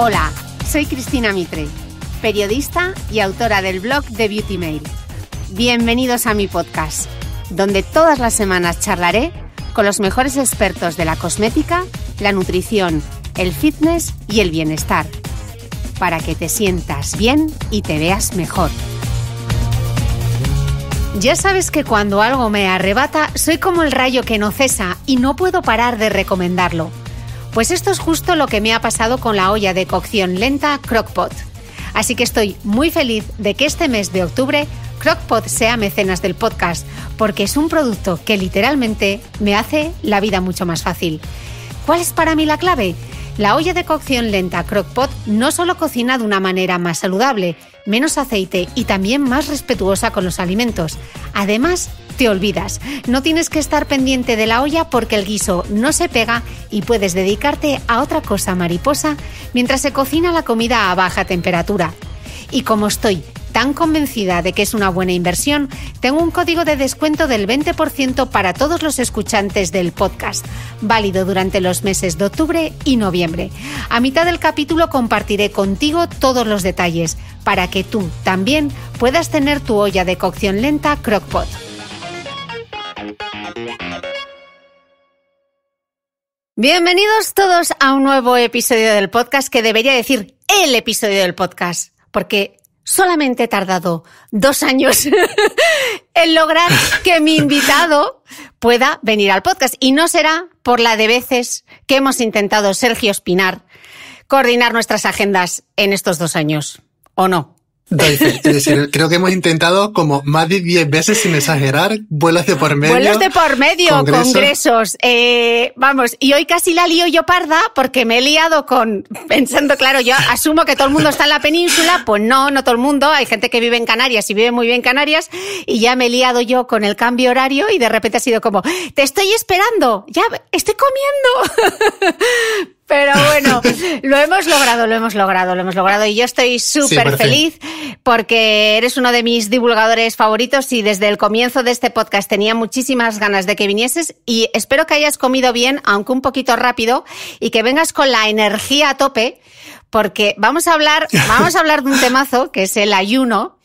Hola, soy Cristina Mitre, periodista y autora del blog de Beauty Mail. Bienvenidos a mi podcast, donde todas las semanas charlaré con los mejores expertos de la cosmética, la nutrición, el fitness y el bienestar, para que te sientas bien y te veas mejor. Ya sabes que cuando algo me arrebata, soy como el rayo que no cesa y no puedo parar de recomendarlo. Pues esto es justo lo que me ha pasado con la olla de cocción lenta Crockpot. Así que estoy muy feliz de que este mes de octubre Crockpot sea mecenas del podcast, porque es un producto que literalmente me hace la vida mucho más fácil. ¿Cuál es para mí la clave? La olla de cocción lenta Crockpot no solo cocina de una manera más saludable, menos aceite y también más respetuosa con los alimentos. Además, te olvidas. No tienes que estar pendiente de la olla porque el guiso no se pega y puedes dedicarte a otra cosa mariposa mientras se cocina la comida a baja temperatura. Y como estoy tan convencida de que es una buena inversión, tengo un código de descuento del 20% para todos los escuchantes del podcast, válido durante los meses de octubre y noviembre. A mitad del capítulo compartiré contigo todos los detalles para que tú también puedas tener tu olla de cocción lenta Crockpot. Bienvenidos todos a un nuevo episodio del podcast que debería decir el episodio del podcast, porque solamente he tardado dos años en lograr que mi invitado pueda venir al podcast. Y no será por la de veces que hemos intentado Sergio Espinar coordinar nuestras agendas en estos dos años, ¿o no? creo que hemos intentado como más de 10 veces, sin exagerar, vuelos de por medio. Vuelos de por medio, congresos. Eh, vamos, y hoy casi la lío yo parda porque me he liado con, pensando, claro, yo asumo que todo el mundo está en la península, pues no, no todo el mundo, hay gente que vive en Canarias y vive muy bien Canarias, y ya me he liado yo con el cambio horario y de repente ha sido como, te estoy esperando, ya estoy comiendo. Pero bueno, lo hemos logrado, lo hemos logrado, lo hemos logrado. Y yo estoy súper feliz porque eres uno de mis divulgadores favoritos y desde el comienzo de este podcast tenía muchísimas ganas de que vinieses y espero que hayas comido bien, aunque un poquito rápido, y que vengas con la energía a tope. Porque vamos a hablar, vamos a hablar de un temazo que es el ayuno.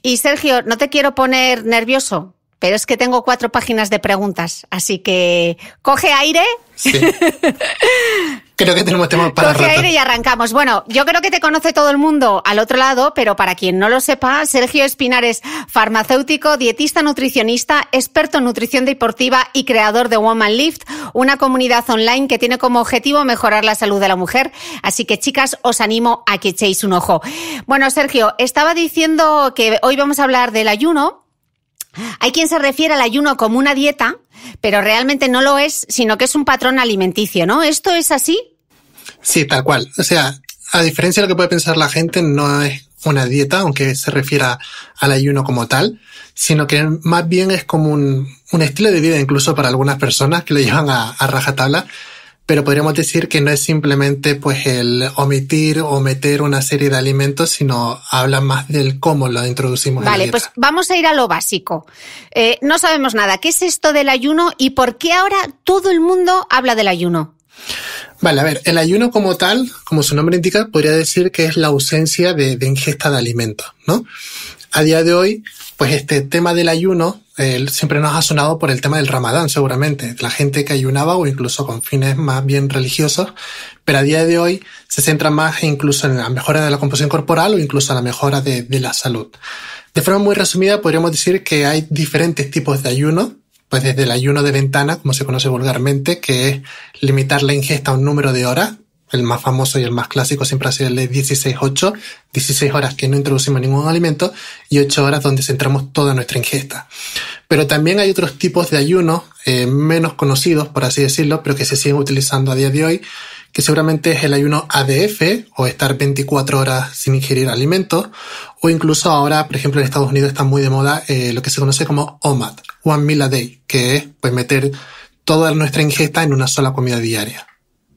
Y Sergio, no te quiero poner nervioso, pero es que tengo cuatro páginas de preguntas, así que coge aire. Sí. Creo que tenemos temas para aire y arrancamos. Bueno, yo creo que te conoce todo el mundo al otro lado, pero para quien no lo sepa, Sergio Espinares, farmacéutico, dietista nutricionista, experto en nutrición deportiva y creador de Woman Lift, una comunidad online que tiene como objetivo mejorar la salud de la mujer. Así que, chicas, os animo a que echéis un ojo. Bueno, Sergio, estaba diciendo que hoy vamos a hablar del ayuno hay quien se refiere al ayuno como una dieta, pero realmente no lo es, sino que es un patrón alimenticio, ¿no? ¿Esto es así? Sí, tal cual. O sea, a diferencia de lo que puede pensar la gente, no es una dieta, aunque se refiera al ayuno como tal, sino que más bien es como un, estilo de vida incluso para algunas personas que lo llevan a rajatabla pero podríamos decir que no es simplemente pues el omitir o meter una serie de alimentos, sino habla más del cómo lo introducimos. Vale, en la dieta. pues vamos a ir a lo básico. Eh, no sabemos nada. ¿Qué es esto del ayuno y por qué ahora todo el mundo habla del ayuno? Vale, a ver, el ayuno como tal, como su nombre indica, podría decir que es la ausencia de, de ingesta de alimentos, ¿no? A día de hoy, pues este tema del ayuno siempre nos ha sonado por el tema del ramadán, seguramente, la gente que ayunaba o incluso con fines más bien religiosos, pero a día de hoy se centra más incluso en la mejora de la composición corporal o incluso en la mejora de, de la salud. De forma muy resumida, podríamos decir que hay diferentes tipos de ayuno, pues desde el ayuno de ventana, como se conoce vulgarmente, que es limitar la ingesta a un número de horas, el más famoso y el más clásico siempre ha sido el de 16-8, 16 horas que no introducimos ningún alimento y 8 horas donde centramos toda nuestra ingesta. Pero también hay otros tipos de ayunos eh, menos conocidos, por así decirlo, pero que se siguen utilizando a día de hoy, que seguramente es el ayuno ADF o estar 24 horas sin ingerir alimentos, o incluso ahora, por ejemplo, en Estados Unidos está muy de moda eh, lo que se conoce como OMAD, One Meal a Day, que es pues meter toda nuestra ingesta en una sola comida diaria.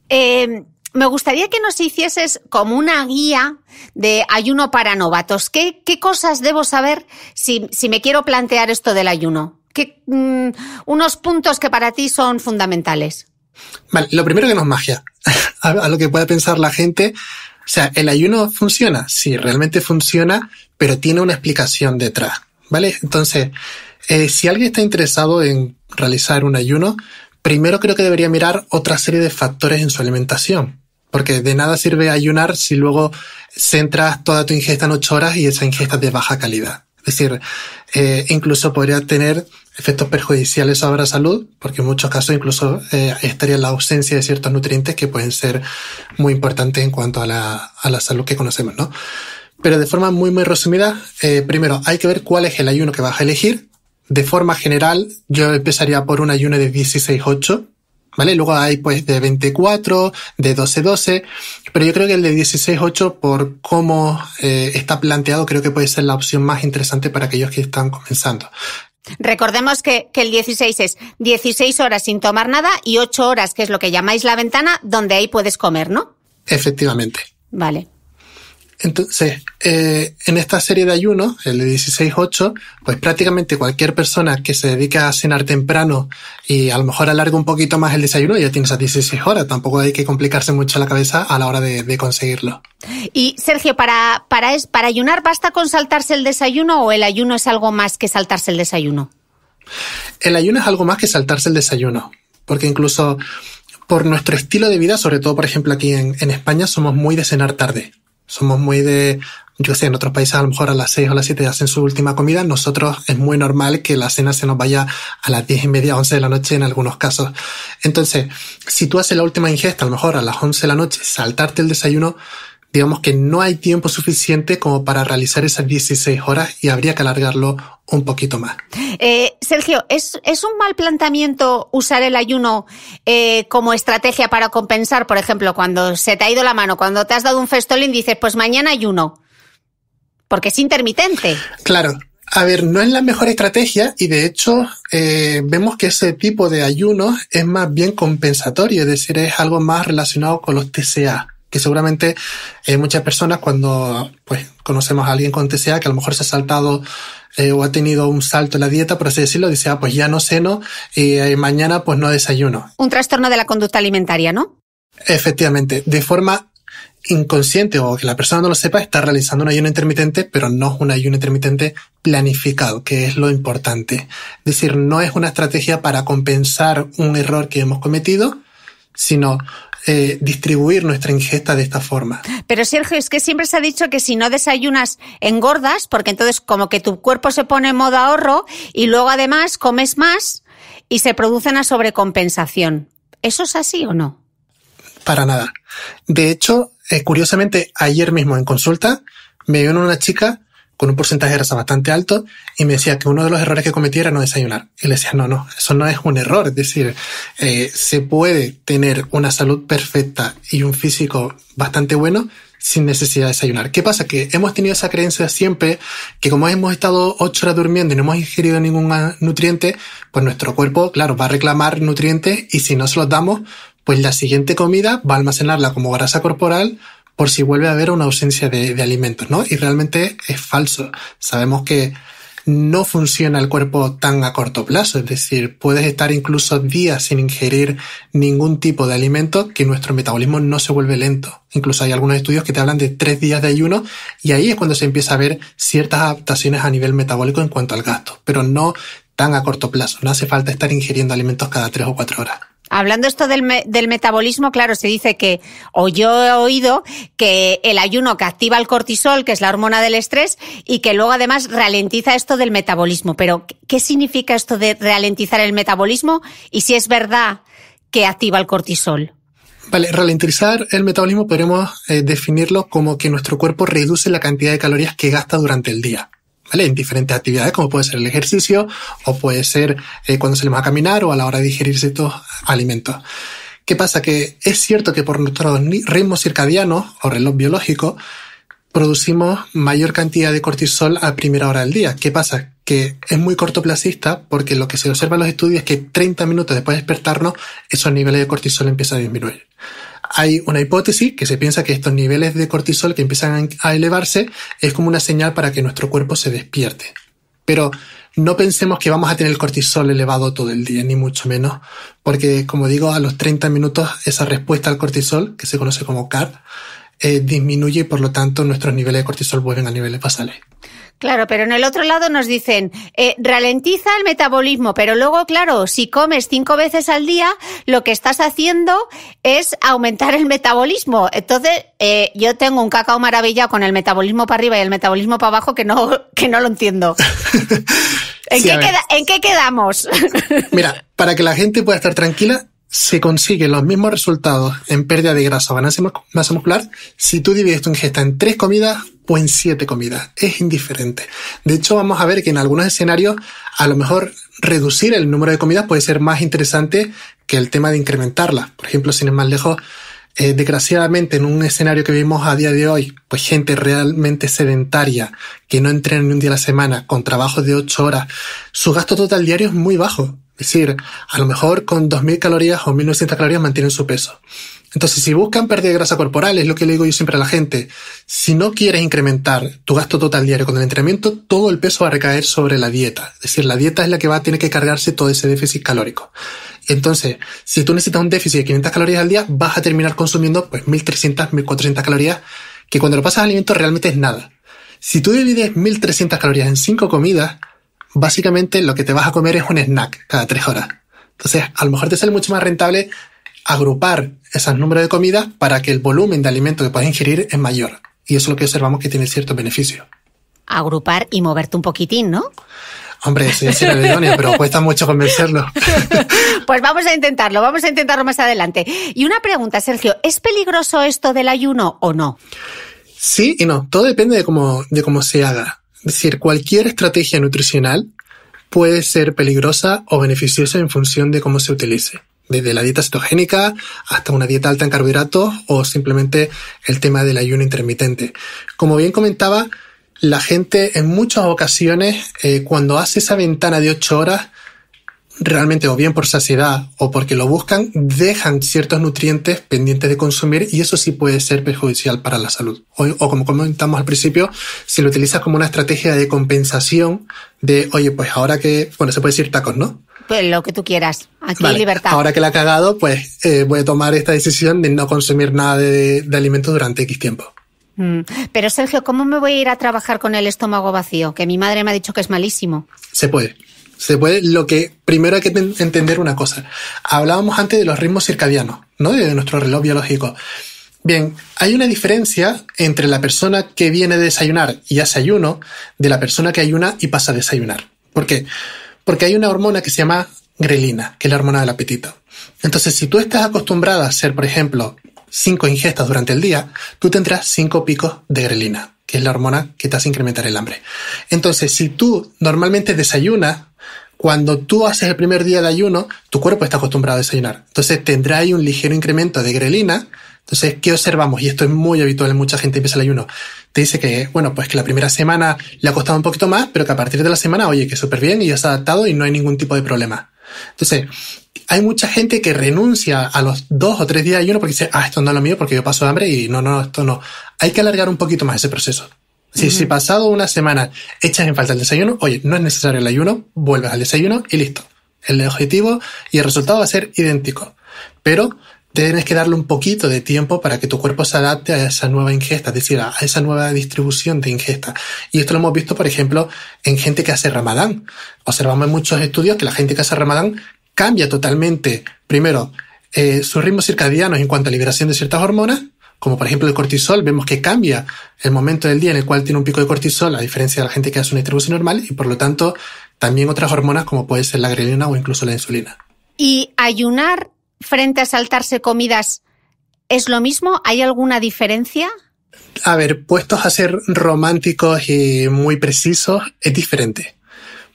Eh, me gustaría que nos hicieses como una guía de ayuno para novatos. ¿Qué, cosas debo saber si, me quiero plantear esto del ayuno? Mm, unos puntos que para ti son fundamentales. Vale, lo primero que no es magia. a, lo que pueda pensar la gente, o sea, el ayuno funciona, sí, realmente funciona, pero tiene una explicación detrás, ¿vale? Entonces, eh, si alguien está interesado en realizar un ayuno, primero creo que debería mirar otra serie de factores en su alimentación. Porque de nada sirve ayunar si luego centras toda tu ingesta en 8 horas y esa ingesta es de baja calidad. Es decir, eh, incluso podría tener efectos perjudiciales sobre la salud, porque en muchos casos incluso eh, estaría la ausencia de ciertos nutrientes que pueden ser muy importantes en cuanto a la, salud que conocemos, ¿no? Pero de forma muy, muy resumida, eh, primero hay que ver cuál es el ayuno que vas a elegir. De forma general, yo empezaría por un ayuno de 16-8, ¿Vale? Luego hay pues de 24, de 12-12, pero yo creo que el de 16-8 por cómo eh, está planteado creo que puede ser la opción más interesante para aquellos que están comenzando. Recordemos que, que, el 16 es 16 horas sin tomar nada y 8 horas, que es lo que llamáis la ventana, donde ahí puedes comer, ¿no? Efectivamente. Vale. Entonces, eh, en esta serie de ayunos, el de 16-8, pues prácticamente cualquier persona que se dedica a cenar temprano y a lo mejor alarga un poquito más el desayuno, ya tiene esas 16 horas. Tampoco hay que complicarse mucho la cabeza a la hora de, conseguirlo. Y Sergio, para, para, ayunar basta con saltarse el desayuno o el ayuno es algo más que saltarse el desayuno? El ayuno es algo más que saltarse el desayuno, porque incluso por nuestro estilo de vida, sobre todo por ejemplo aquí en España, somos muy de cenar tarde. Somos muy de, yo sé, en otros países a lo mejor a las seis o las siete hacen su última comida. Nosotros es muy normal que la cena se nos vaya a las diez y media, once de la noche en algunos casos. Entonces, si tú haces la última ingesta, a lo mejor a las once de la noche, saltarte el desayuno, digamos que no hay tiempo suficiente como para realizar esas 16 horas y habría que alargarlo un poquito más. Eh, Sergio, ¿es, un mal planteamiento usar el ayuno eh, como estrategia para compensar, por ejemplo, cuando se te ha ido la mano, cuando te has dado un festolín, dices, pues mañana ayuno, porque es intermitente? Claro. A ver, no es la mejor estrategia y de hecho eh, vemos que ese tipo de ayuno es más bien compensatorio, es decir, es algo más relacionado con los TCA, que seguramente eh, muchas personas cuando pues conocemos a alguien con TCA que a lo mejor se ha saltado eh, o ha tenido un salto en la dieta, por así decirlo, dice, ah, pues ya no ceno y eh, mañana pues no desayuno. Un trastorno de la conducta alimentaria, ¿no? Efectivamente, de forma inconsciente o que la persona no lo sepa, está realizando un ayuno intermitente, pero no es un ayuno intermitente planificado, que es lo importante. Es decir, no es una estrategia para compensar un error que hemos cometido, sino eh, distribuir nuestra ingesta de esta forma. Pero Sergio, es que siempre se ha dicho que si no desayunas engordas, porque entonces como que tu cuerpo se pone en modo ahorro y luego además comes más y se produce una sobrecompensación. ¿Eso es así o no? Para nada. De hecho, eh, curiosamente, ayer mismo en consulta me vino una chica con un porcentaje de grasa bastante alto y me decía que uno de los errores que cometía era no desayunar. Y le decía, no, no, eso no es un error. Es decir, eh, se puede tener una salud perfecta y un físico bastante bueno sin necesidad de desayunar. ¿Qué pasa? Que hemos tenido esa creencia siempre que como hemos estado ocho horas durmiendo y no hemos ingerido ningún ah, nutriente, pues nuestro cuerpo, claro, va a reclamar nutrientes y si no se los damos, pues la siguiente comida va a almacenarla como grasa corporal por si vuelve a haber una ausencia de, alimentos, ¿no? Y realmente es falso. Sabemos que no funciona el cuerpo tan a corto plazo, es decir, puedes estar incluso días sin ingerir ningún tipo de alimento que nuestro metabolismo no se vuelve lento. Incluso hay algunos estudios que te hablan de tres días de ayuno y ahí es cuando se empieza a ver ciertas adaptaciones a nivel metabólico en cuanto al gasto, pero no tan a corto plazo, no hace falta estar ingiriendo alimentos cada tres o cuatro horas. Hablando esto del, metabolismo, claro, se dice que, o yo he oído, que el ayuno que activa el cortisol, que es la hormona del estrés, y que luego además ralentiza esto del metabolismo. Pero, ¿qué significa esto de ralentizar el metabolismo? Y si es verdad que activa el cortisol. Vale, ralentizar el metabolismo podemos eh, definirlo como que nuestro cuerpo reduce la cantidad de calorías que gasta durante el día. En diferentes actividades, como puede ser el ejercicio, o puede ser eh, cuando salimos a caminar o a la hora de digerir ciertos alimentos. ¿Qué pasa? Que es cierto que por nuestro ritmos circadianos o reloj biológico, producimos mayor cantidad de cortisol a primera hora del día. ¿Qué pasa? Que es muy cortoplacista porque lo que se observa en los estudios es que 30 minutos después de despertarnos esos niveles de cortisol empiezan a disminuir hay una hipótesis que se piensa que estos niveles de cortisol que empiezan a elevarse es como una señal para que nuestro cuerpo se despierte. Pero no pensemos que vamos a tener el cortisol elevado todo el día, ni mucho menos, porque como digo, a los 30 minutos esa respuesta al cortisol, que se conoce como CAR, eh, disminuye y por lo tanto nuestros niveles de cortisol vuelven a niveles basales. Claro, pero en el otro lado nos dicen, eh, ralentiza el metabolismo, pero luego, claro, si comes cinco veces al día, lo que estás haciendo es aumentar el metabolismo. Entonces, eh, yo tengo un cacao maravilla con el metabolismo para arriba y el metabolismo para abajo que no, que no lo entiendo. ¿en qué quedamos? Mira, para que la gente pueda estar tranquila, se consiguen los mismos resultados en pérdida de grasa o ganancia masa muscular si tú divides tu ingesta en tres comidas o en siete comidas. Es indiferente. De hecho, vamos a ver que en algunos escenarios a lo mejor reducir el número de comidas puede ser más interesante que el tema de incrementarlas. Por ejemplo, sin ir más lejos, eh, desgraciadamente en un escenario que vivimos a día de hoy, pues gente realmente sedentaria, que no entrena ni un día a la semana, con trabajos de ocho horas, su gasto total diario es muy bajo. Es decir, a lo mejor con 2.000 calorías o 1.900 calorías mantienen su peso. Entonces, si buscan pérdida de grasa corporal, es lo que le digo yo siempre a la gente, si no quieres incrementar tu gasto total diario con el entrenamiento, todo el peso va a recaer sobre la dieta. Es decir, la dieta es la que va a tener que cargarse todo ese déficit calórico. Entonces, si tú necesitas un déficit de 500 calorías al día, vas a terminar consumiendo pues 1.300, 1.400 calorías, que cuando lo pasas al alimento realmente es nada. Si tú divides 1.300 calorías en 5 comidas, básicamente lo que te vas a comer es un snack cada tres horas. Entonces, a lo mejor te sale mucho más rentable agrupar esos números de comidas para que el volumen de alimento que puedes ingerir es mayor. Y eso es lo que observamos que tiene cierto beneficio. Agrupar y moverte un poquitín, ¿no? Hombre, soy el de pero cuesta mucho convencerlo. Pues vamos a intentarlo, vamos a intentarlo más adelante. Y una pregunta, Sergio, ¿es peligroso esto del ayuno o no? Sí y no, todo depende de cómo, de cómo se haga. Es decir, cualquier estrategia nutricional puede ser peligrosa o beneficiosa en función de cómo se utilice. Desde la dieta cetogénica hasta una dieta alta en carbohidratos o simplemente el tema del ayuno intermitente. Como bien comentaba, la gente en muchas ocasiones eh, cuando hace esa ventana de 8 horas realmente o bien por saciedad o porque lo buscan, dejan ciertos nutrientes pendientes de consumir y eso sí puede ser perjudicial para la salud. O, como comentamos al principio, si lo utilizas como una estrategia de compensación de, oye, pues ahora que, bueno, se puede decir tacos, ¿no? Pues lo que tú quieras, aquí hay libertad. Ahora que la ha cagado, pues eh, voy a tomar esta decisión de no consumir nada de, de alimentos durante X tiempo. Mm. Pero Sergio, ¿cómo me voy a ir a trabajar con el estómago vacío? Que mi madre me ha dicho que es malísimo. Se puede se puede, lo que primero hay que entender una cosa. Hablábamos antes de los ritmos circadianos, ¿no? De nuestro reloj biológico. Bien, hay una diferencia entre la persona que viene a desayunar y hace ayuno de la persona que ayuna y pasa a desayunar. ¿Por qué? Porque hay una hormona que se llama grelina, que es la hormona del apetito. Entonces, si tú estás acostumbrada a hacer, por ejemplo, cinco ingestas durante el día, tú tendrás cinco picos de grelina es la hormona que te hace incrementar el hambre. Entonces, si tú normalmente desayunas, cuando tú haces el primer día de ayuno, tu cuerpo está acostumbrado a desayunar. Entonces, tendrá ahí un ligero incremento de grelina. Entonces, ¿qué observamos? Y esto es muy habitual en mucha gente empieza el ayuno. Te dice que, bueno, pues que la primera semana le ha costado un poquito más, pero que a partir de la semana, oye, que súper bien y ya se ha adaptado y no hay ningún tipo de problema. Entonces, hay mucha gente que renuncia a los dos o tres días de ayuno porque dice, ah, esto no es lo mío porque yo paso hambre y no, no, esto no. Hay que alargar un poquito más ese proceso. Si, si pasado una semana echas en falta el desayuno, oye, no es necesario el ayuno, vuelves al desayuno y listo. El objetivo y el resultado va a ser idéntico. Pero tienes que darle un poquito de tiempo para que tu cuerpo se adapte a esa nueva ingesta, es decir, a esa nueva distribución de ingesta. Y esto lo hemos visto, por ejemplo, en gente que hace ramadán. Observamos en muchos estudios que la gente que hace ramadán cambia totalmente, primero, eh, sus ritmos circadianos en cuanto a liberación de ciertas hormonas, como por ejemplo el cortisol, vemos que cambia el momento del día en el cual tiene un pico de cortisol, a diferencia de la gente que hace una distribución normal, y por lo tanto también otras hormonas como puede ser la grelina o incluso la insulina. ¿Y ayunar frente a saltarse comidas es lo mismo? ¿Hay alguna diferencia? A ver, puestos a ser románticos y muy precisos, es diferente.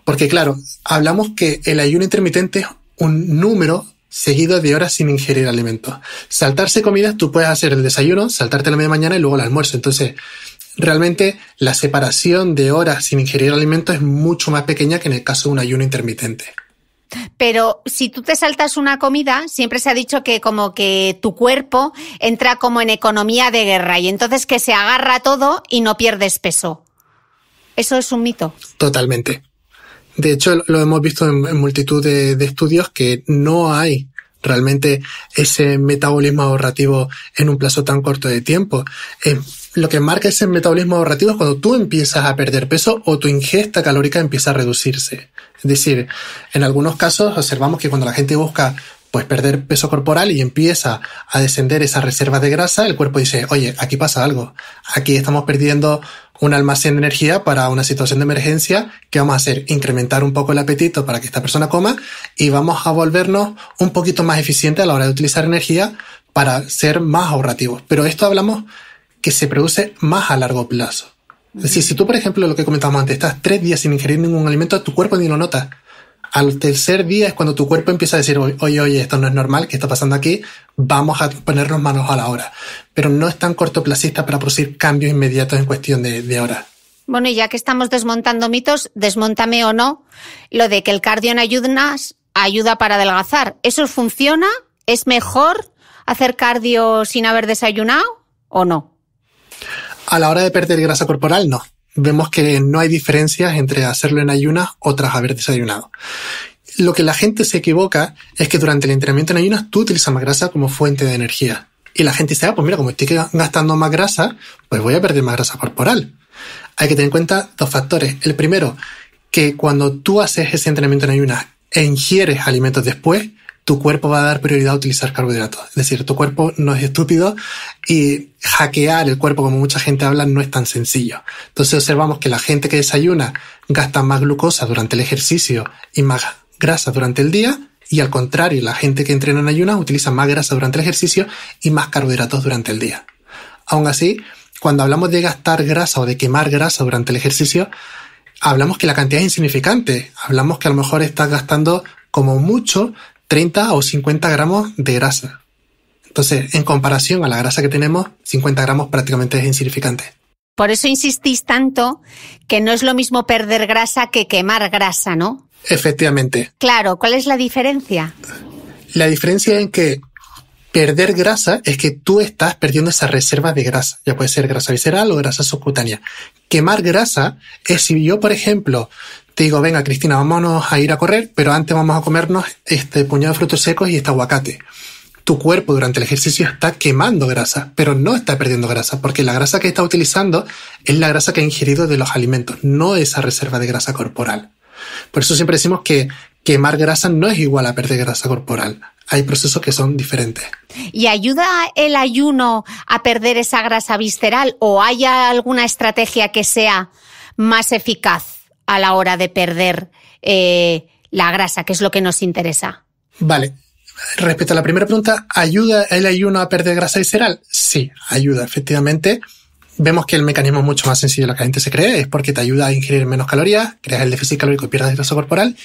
Porque claro, hablamos que el ayuno intermitente un número seguido de horas sin ingerir alimentos. Saltarse comidas, tú puedes hacer el desayuno, saltarte la media mañana y luego el almuerzo. Entonces, realmente la separación de horas sin ingerir alimentos es mucho más pequeña que en el caso de un ayuno intermitente. Pero si tú te saltas una comida, siempre se ha dicho que como que tu cuerpo entra como en economía de guerra y entonces que se agarra todo y no pierdes peso. Eso es un mito. Totalmente de hecho, lo hemos visto en, multitud de, estudios que no hay realmente ese metabolismo ahorrativo en un plazo tan corto de tiempo. Eh, lo que marca ese metabolismo ahorrativo es cuando tú empiezas a perder peso o tu ingesta calórica empieza a reducirse. Es decir, en algunos casos observamos que cuando la gente busca perder peso corporal y empieza a descender esa reserva de grasa, el cuerpo dice, oye, aquí pasa algo, aquí estamos perdiendo un almacén de energía para una situación de emergencia, ¿qué vamos a hacer? Incrementar un poco el apetito para que esta persona coma y vamos a volvernos un poquito más eficientes a la hora de utilizar energía para ser más ahorrativos. Pero esto hablamos que se produce más a largo plazo. Es decir, si tú, por ejemplo, lo que comentábamos antes, estás tres días sin ingerir ningún alimento, tu cuerpo ni lo nota. Al tercer día es cuando tu cuerpo empieza a decir, oye, oye, esto no es normal, ¿qué está pasando aquí? Vamos a ponernos manos a la hora. Pero no es tan cortoplacista para producir cambios inmediatos en cuestión de, de horas. Bueno, y ya que estamos desmontando mitos, desmontame o no, lo de que el cardio en ayunas ayuda para adelgazar. ¿Eso funciona? ¿Es mejor hacer cardio sin haber desayunado o no? A la hora de perder grasa corporal, no vemos que no hay diferencias entre hacerlo en ayunas o tras haber desayunado. Lo que la gente se equivoca es que durante el entrenamiento en ayunas tú utilizas más grasa como fuente de energía. Y la gente dice, ah, pues mira, como estoy gastando más grasa, pues voy a perder más grasa corporal. Hay que tener en cuenta dos factores. El primero, que cuando tú haces ese entrenamiento en ayunas e ingieres alimentos después, tu cuerpo va a dar prioridad a utilizar carbohidratos. Es decir, tu cuerpo no es estúpido y hackear el cuerpo, como mucha gente habla, no es tan sencillo. Entonces observamos que la gente que desayuna gasta más glucosa durante el ejercicio y más grasa durante el día y al contrario, la gente que entrena en ayunas utiliza más grasa durante el ejercicio y más carbohidratos durante el día. Aún así, cuando hablamos de gastar grasa o de quemar grasa durante el ejercicio, hablamos que la cantidad es insignificante. Hablamos que a lo mejor estás gastando como mucho 30 o 50 gramos de grasa. Entonces, en comparación a la grasa que tenemos, 50 gramos prácticamente es insignificante. Por eso insistís tanto que no es lo mismo perder grasa que quemar grasa, ¿no? Efectivamente. Claro, ¿cuál es la diferencia? La diferencia en que perder grasa es que tú estás perdiendo esa reserva de grasa. Ya puede ser grasa visceral o grasa subcutánea. Quemar grasa es si yo, por ejemplo, te digo, venga Cristina, vámonos a ir a correr, pero antes vamos a comernos este puñado de frutos secos y este aguacate. Tu cuerpo durante el ejercicio está quemando grasa, pero no está perdiendo grasa, porque la grasa que está utilizando es la grasa que ha ingerido de los alimentos, no esa reserva de grasa corporal. Por eso siempre decimos que quemar grasa no es igual a perder grasa corporal. Hay procesos que son diferentes. ¿Y ayuda el ayuno a perder esa grasa visceral o hay alguna estrategia que sea más eficaz? a la hora de perder eh, la grasa, que es lo que nos interesa. Vale. Respecto a la primera pregunta, ¿ayuda el ayuno a perder grasa visceral? Sí, ayuda, efectivamente. Vemos que el mecanismo es mucho más sencillo de lo que la gente se cree, es porque te ayuda a ingerir menos calorías, creas el déficit calórico y pierdas grasa corporal.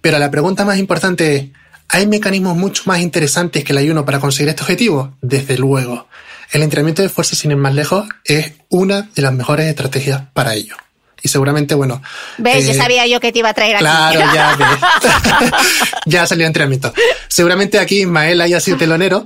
Pero la pregunta más importante es, ¿hay mecanismos mucho más interesantes que el ayuno para conseguir este objetivo? Desde luego. El entrenamiento de fuerza, sin ir más lejos, es una de las mejores estrategias para ello y seguramente, bueno. Ves, ya eh, sabía yo que te iba a traer claro, aquí. Claro, ya ya salió el entrenamiento. Seguramente aquí Ismael haya sido telonero,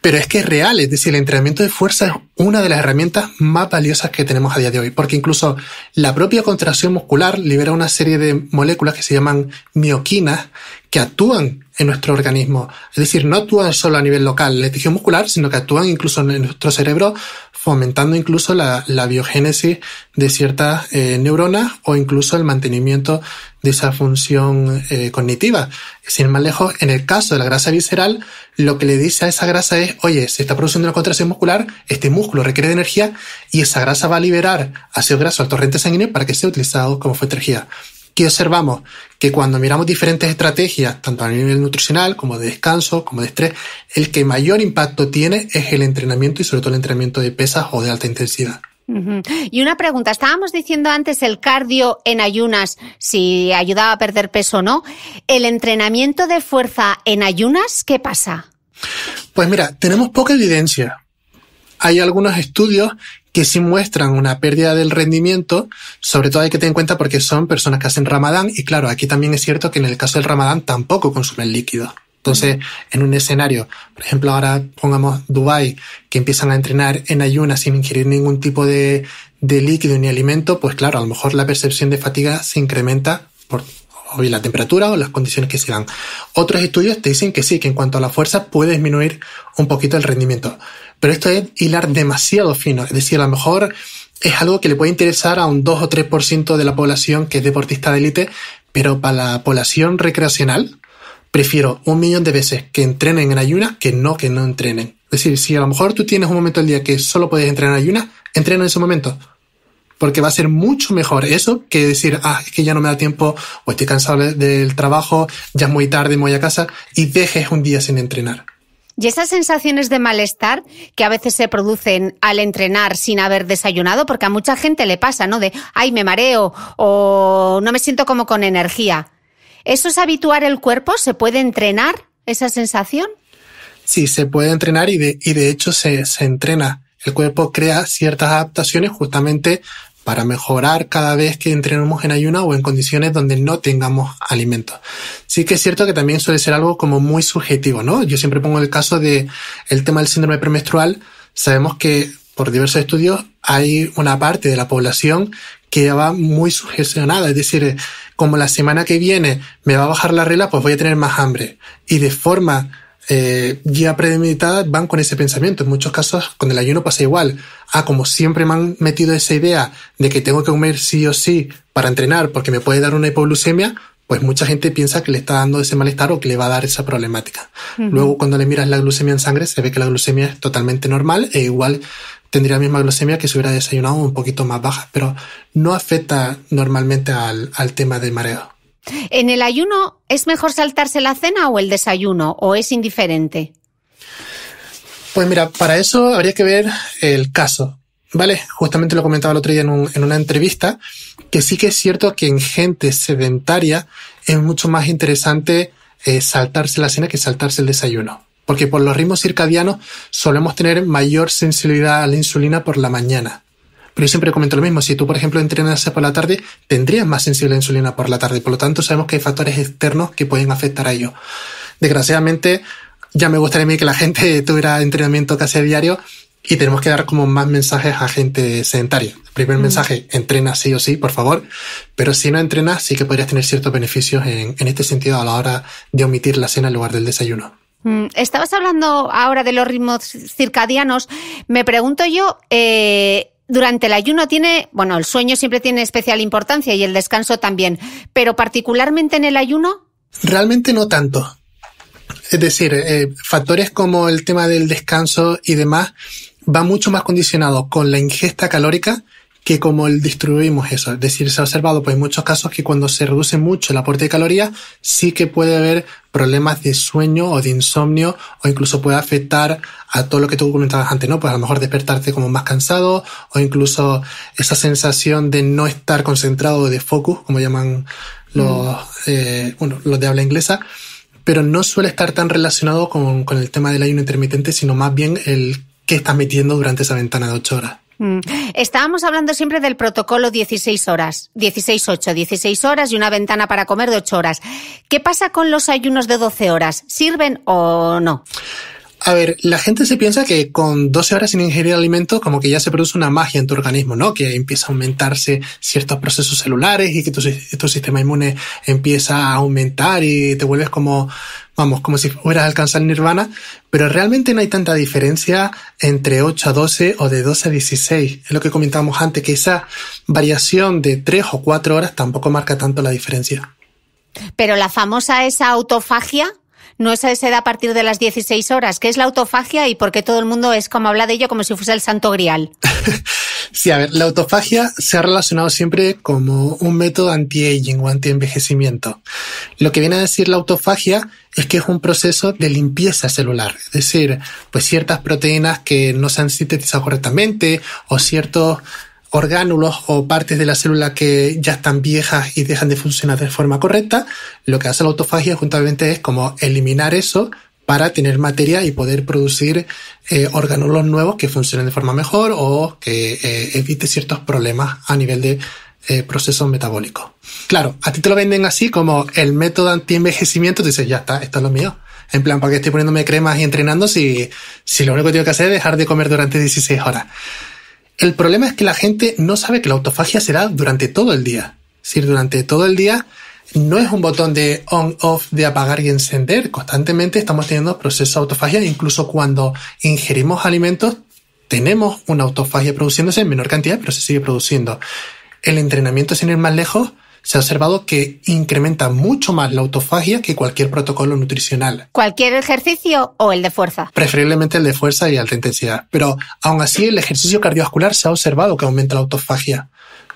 pero es que es real. Es decir, el entrenamiento de fuerza es una de las herramientas más valiosas que tenemos a día de hoy, porque incluso la propia contracción muscular libera una serie de moléculas que se llaman mioquinas, que actúan en nuestro organismo. Es decir, no actúan solo a nivel local, en el tejido muscular, sino que actúan incluso en nuestro cerebro, fomentando incluso la, biogénesis de ciertas eh, neuronas o incluso el mantenimiento de esa función eh, cognitiva. Sin más lejos, en el caso de la grasa visceral, lo que le dice a esa grasa es, oye, se está produciendo una contracción muscular, este músculo requiere de energía y esa grasa va a liberar ácido graso al torrente sanguíneo para que sea utilizado como fuente de energía que observamos? Que cuando miramos diferentes estrategias, tanto a nivel nutricional como de descanso, como de estrés, el que mayor impacto tiene es el entrenamiento y sobre todo el entrenamiento de pesas o de alta intensidad. Y una pregunta, estábamos diciendo antes el cardio en ayunas, si ayudaba a perder peso o no. ¿El entrenamiento de fuerza en ayunas, qué pasa? Pues mira, tenemos poca evidencia. Hay algunos estudios que sí muestran una pérdida del rendimiento, sobre todo hay que tener en cuenta porque son personas que hacen ramadán y claro, aquí también es cierto que en el caso del ramadán tampoco consumen líquido. Entonces, en un escenario, por ejemplo, ahora pongamos Dubai, que empiezan a entrenar en ayunas sin ingerir ningún tipo de, de líquido ni alimento, pues claro, a lo mejor la percepción de fatiga se incrementa por la temperatura o las condiciones que se dan. Otros estudios te dicen que sí, que en cuanto a la fuerza puede disminuir un poquito el rendimiento. Pero esto es hilar demasiado fino. Es decir, a lo mejor es algo que le puede interesar a un 2 o 3% de la población que es deportista de élite, pero para la población recreacional prefiero un millón de veces que entrenen en ayunas que no que no entrenen. Es decir, si a lo mejor tú tienes un momento del día que solo puedes entrenar en ayunas, entrena en ese momento. Porque va a ser mucho mejor eso que decir, ah, es que ya no me da tiempo, o estoy cansado del trabajo, ya es muy tarde, me voy a casa, y dejes un día sin entrenar. Y esas sensaciones de malestar que a veces se producen al entrenar sin haber desayunado, porque a mucha gente le pasa, ¿no? De, ay, me mareo o no me siento como con energía. ¿Eso es habituar el cuerpo? ¿Se puede entrenar esa sensación? Sí, se puede entrenar y de, y de hecho se, se entrena. El cuerpo crea ciertas adaptaciones justamente para mejorar cada vez que entrenamos en ayuna o en condiciones donde no tengamos alimentos. Sí que es cierto que también suele ser algo como muy subjetivo, ¿no? Yo siempre pongo el caso de el tema del síndrome premenstrual. Sabemos que por diversos estudios hay una parte de la población que va muy sugestionada, es decir, como la semana que viene me va a bajar la regla, pues voy a tener más hambre. Y de forma eh, guía premeditada van con ese pensamiento. En muchos casos con el ayuno pasa igual. Ah, como siempre me han metido esa idea de que tengo que comer sí o sí para entrenar porque me puede dar una hipoglucemia, pues mucha gente piensa que le está dando ese malestar o que le va a dar esa problemática. Luego cuando le miras la glucemia en sangre se ve que la glucemia es totalmente normal e igual tendría la misma glucemia que si hubiera desayunado un poquito más baja, pero no afecta normalmente al, al tema del mareo. ¿En el ayuno es mejor saltarse la cena o el desayuno o es indiferente? Pues mira, para eso habría que ver el caso. Vale, justamente lo comentaba el otro día en, una entrevista, que sí que es cierto que en gente sedentaria es mucho más interesante eh, saltarse la cena que saltarse el desayuno. Porque por los ritmos circadianos solemos tener mayor sensibilidad a la insulina por la mañana. Pero yo siempre comento lo mismo, si tú, por ejemplo, entrenas por la tarde, tendrías más sensible a insulina por la tarde. Por lo tanto, sabemos que hay factores externos que pueden afectar a ello. Desgraciadamente, ya me gustaría a mí que la gente tuviera entrenamiento casi a diario y tenemos que dar como más mensajes a gente sedentaria. El primer mm. mensaje, entrena sí o sí, por favor. Pero si no entrenas, sí que podrías tener ciertos beneficios en, este sentido a la hora de omitir la cena en lugar del desayuno. Mm, estabas hablando ahora de los ritmos circadianos. Me pregunto yo, eh, durante el ayuno tiene, bueno, el sueño siempre tiene especial importancia y el descanso también, pero particularmente en el ayuno? Realmente no tanto. Es decir, eh, factores como el tema del descanso y demás va mucho más condicionado con la ingesta calórica que como el distribuimos eso. Es decir, se ha observado pues en muchos casos que cuando se reduce mucho el aporte de calorías, sí que puede haber problemas de sueño o de insomnio o incluso puede afectar a todo lo que tú comentabas antes, ¿no? Pues a lo mejor despertarte como más cansado o incluso esa sensación de no estar concentrado de focus, como llaman los, mm. eh, bueno, los de habla inglesa pero no suele estar tan relacionado con, con, el tema del ayuno intermitente, sino más bien el que estás metiendo durante esa ventana de ocho horas. Mm. Estábamos hablando siempre del protocolo 16 horas, 16-8, 16 horas y una ventana para comer de 8 horas. ¿Qué pasa con los ayunos de 12 horas? ¿Sirven o no? A ver, la gente se piensa que con 12 horas sin ingerir alimentos como que ya se produce una magia en tu organismo, ¿no? Que empieza a aumentarse ciertos procesos celulares y que tu, sistema inmune empieza a aumentar y te vuelves como, vamos, como si fueras a alcanzar nirvana, pero realmente no hay tanta diferencia entre 8 a 12 o de 12 a 16. Es lo que comentábamos antes, que esa variación de 3 o 4 horas tampoco marca tanto la diferencia. Pero la famosa esa autofagia, no se, se da a partir de las 16 horas. ¿Qué es la autofagia y por qué todo el mundo es como habla de ello como si fuese el santo grial? sí, a ver, la autofagia se ha relacionado siempre como un método anti-aging o anti-envejecimiento. Lo que viene a decir la autofagia es que es un proceso de limpieza celular, es decir, pues ciertas proteínas que no se han sintetizado correctamente o ciertos orgánulos o partes de la célula que ya están viejas y dejan de funcionar de forma correcta, lo que hace la autofagia juntamente es como eliminar eso para tener materia y poder producir eh, orgánulos nuevos que funcionen de forma mejor o que eh, evite ciertos problemas a nivel de eh, procesos metabólicos. Claro, a ti te lo venden así como el método anti-envejecimiento, dices, ya está, esto es lo mío. En plan, ¿para qué estoy poniéndome cremas y entrenando si, si lo único que tengo que hacer es dejar de comer durante 16 horas? El problema es que la gente no sabe que la autofagia será durante todo el día. Si durante todo el día no es un botón de on-off de apagar y encender. Constantemente estamos teniendo procesos de autofagia. Incluso cuando ingerimos alimentos, tenemos una autofagia produciéndose en menor cantidad, pero se sigue produciendo. El entrenamiento, sin ir más lejos, se ha observado que incrementa mucho más la autofagia que cualquier protocolo nutricional. ¿Cualquier ejercicio o el de fuerza? Preferiblemente el de fuerza y alta intensidad. Pero aún así, el ejercicio cardiovascular se ha observado que aumenta la autofagia.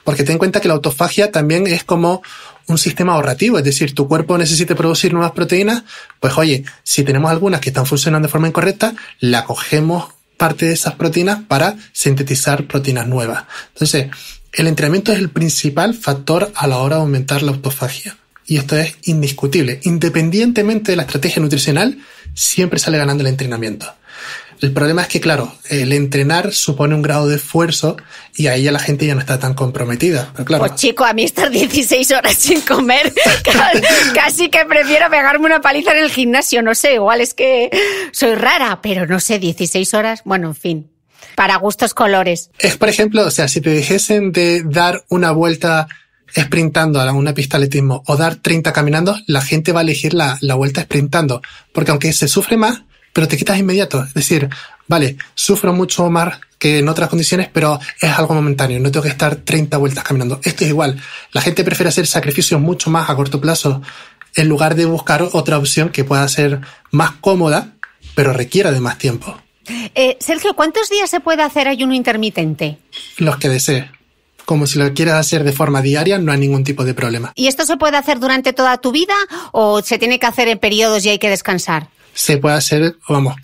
Porque ten en cuenta que la autofagia también es como un sistema ahorrativo, es decir, tu cuerpo necesita producir nuevas proteínas, pues oye, si tenemos algunas que están funcionando de forma incorrecta, la cogemos parte de esas proteínas para sintetizar proteínas nuevas. Entonces, el entrenamiento es el principal factor a la hora de aumentar la autofagia. Y esto es indiscutible. Independientemente de la estrategia nutricional, siempre sale ganando el entrenamiento. El problema es que, claro, el entrenar supone un grado de esfuerzo y ahí ya la gente ya no está tan comprometida. claro. Pues chico, a mí estar 16 horas sin comer, casi que prefiero pegarme una paliza en el gimnasio, no sé, igual es que soy rara, pero no sé, 16 horas, bueno, en fin para gustos colores. Es, por ejemplo, o sea, si te dijesen de dar una vuelta sprintando a una pista de atletismo o dar 30 caminando, la gente va a elegir la, la vuelta sprintando. Porque aunque se sufre más, pero te quitas inmediato. Es decir, vale, sufro mucho más que en otras condiciones, pero es algo momentáneo. No tengo que estar 30 vueltas caminando. Esto es igual. La gente prefiere hacer sacrificios mucho más a corto plazo en lugar de buscar otra opción que pueda ser más cómoda, pero requiera de más tiempo. Eh, Sergio, ¿cuántos días se puede hacer ayuno intermitente? Los que desees Como si lo quieras hacer de forma diaria, no hay ningún tipo de problema. ¿Y esto se puede hacer durante toda tu vida o se tiene que hacer en periodos y hay que descansar? Se puede hacer, vamos,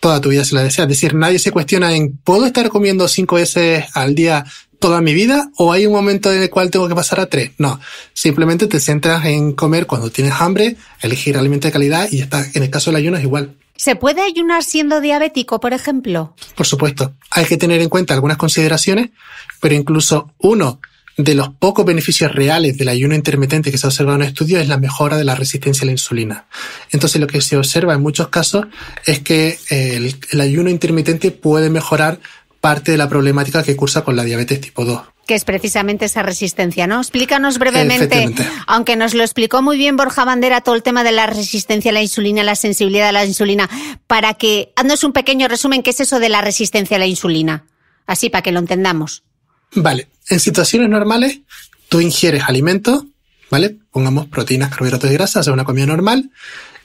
toda tu vida si lo deseas Es decir, nadie se cuestiona en, ¿puedo estar comiendo cinco veces al día toda mi vida o hay un momento en el cual tengo que pasar a tres. No, simplemente te centras en comer cuando tienes hambre, elegir alimentos de calidad y está, en el caso del ayuno es igual. ¿Se puede ayunar siendo diabético, por ejemplo? Por supuesto. Hay que tener en cuenta algunas consideraciones, pero incluso uno de los pocos beneficios reales del ayuno intermitente que se ha observado en estudios es la mejora de la resistencia a la insulina. Entonces lo que se observa en muchos casos es que eh, el, ayuno intermitente puede mejorar parte de la problemática que cursa con la diabetes tipo 2 que es precisamente esa resistencia, ¿no? Explícanos brevemente, aunque nos lo explicó muy bien Borja Bandera, todo el tema de la resistencia a la insulina, la sensibilidad a la insulina, para que haznos un pequeño resumen, ¿qué es eso de la resistencia a la insulina? Así, para que lo entendamos. Vale, en situaciones normales, tú ingieres alimentos, ¿vale? Pongamos proteínas, carbohidratos y grasas, una comida normal,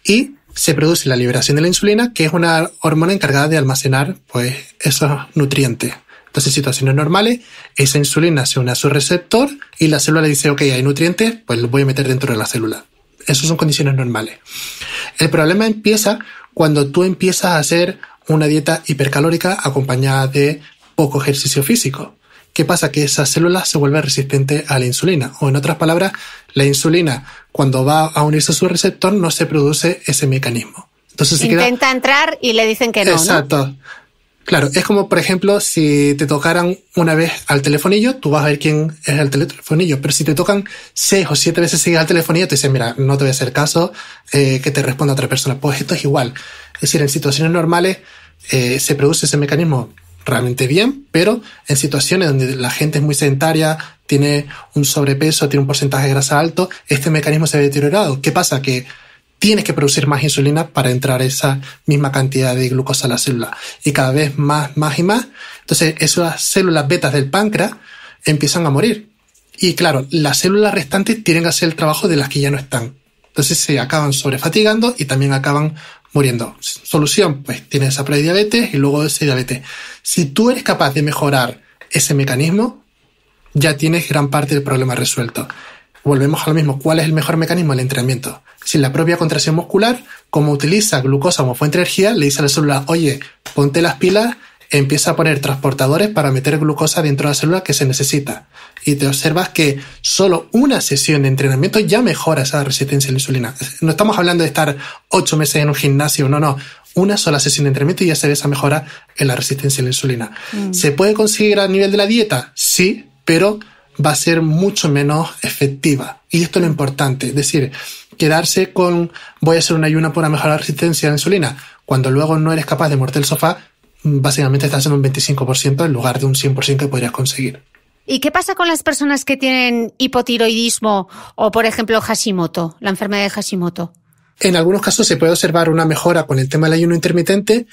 y se produce la liberación de la insulina, que es una hormona encargada de almacenar pues, esos nutrientes. Entonces, situaciones normales, esa insulina se une a su receptor y la célula le dice, ok, hay nutrientes, pues los voy a meter dentro de la célula. Esas son condiciones normales. El problema empieza cuando tú empiezas a hacer una dieta hipercalórica acompañada de poco ejercicio físico. ¿Qué pasa? Que esa célula se vuelve resistente a la insulina. O en otras palabras, la insulina, cuando va a unirse a su receptor, no se produce ese mecanismo. Entonces Intenta entrar y le dicen que no. Exacto. Claro, es como, por ejemplo, si te tocaran una vez al telefonillo, tú vas a ver quién es el telefonillo, pero si te tocan seis o siete veces seguidas al telefonillo, te dicen, mira, no te voy a hacer caso, eh, que te responda otra persona. Pues esto es igual. Es decir, en situaciones normales eh, se produce ese mecanismo realmente bien, pero en situaciones donde la gente es muy sedentaria, tiene un sobrepeso, tiene un porcentaje de grasa alto, este mecanismo se ve deteriorado. ¿Qué pasa? Que tienes que producir más insulina para entrar esa misma cantidad de glucosa a la célula. Y cada vez más, más y más. Entonces, esas células betas del páncreas empiezan a morir. Y claro, las células restantes tienen que hacer el trabajo de las que ya no están. Entonces se acaban sobrefatigando y también acaban muriendo. Solución, pues tienes esa prediabetes y luego ese diabetes. Si tú eres capaz de mejorar ese mecanismo, ya tienes gran parte del problema resuelto. Volvemos a lo mismo, ¿cuál es el mejor mecanismo del entrenamiento? Si la propia contracción muscular, como utiliza glucosa como fuente de energía, le dice a la célula, oye, ponte las pilas, empieza a poner transportadores para meter glucosa dentro de la célula que se necesita. Y te observas que solo una sesión de entrenamiento ya mejora esa resistencia a la insulina. No estamos hablando de estar ocho meses en un gimnasio, no, no. Una sola sesión de entrenamiento y ya se ve esa mejora en la resistencia a la insulina. Mm. ¿Se puede conseguir a nivel de la dieta? Sí, pero va a ser mucho menos efectiva. Y esto es lo importante, es decir, quedarse con voy a hacer un ayuno para mejorar la resistencia a la insulina, cuando luego no eres capaz de morder el sofá, básicamente estás en un 25% en lugar de un 100% que podrías conseguir. ¿Y qué pasa con las personas que tienen hipotiroidismo o, por ejemplo, Hashimoto, la enfermedad de Hashimoto? En algunos casos se puede observar una mejora con el tema del ayuno intermitente,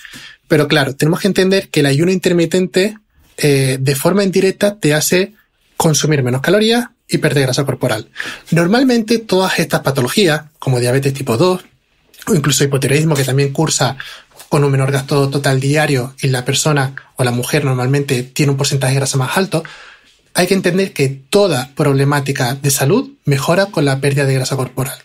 pero claro, tenemos que entender que el ayuno intermitente eh, de forma indirecta te hace consumir menos calorías y perder grasa corporal. Normalmente todas estas patologías, como diabetes tipo 2 o incluso hipotiroidismo, que también cursa con un menor gasto total diario y la persona o la mujer normalmente tiene un porcentaje de grasa más alto, hay que entender que toda problemática de salud mejora con la pérdida de grasa corporal.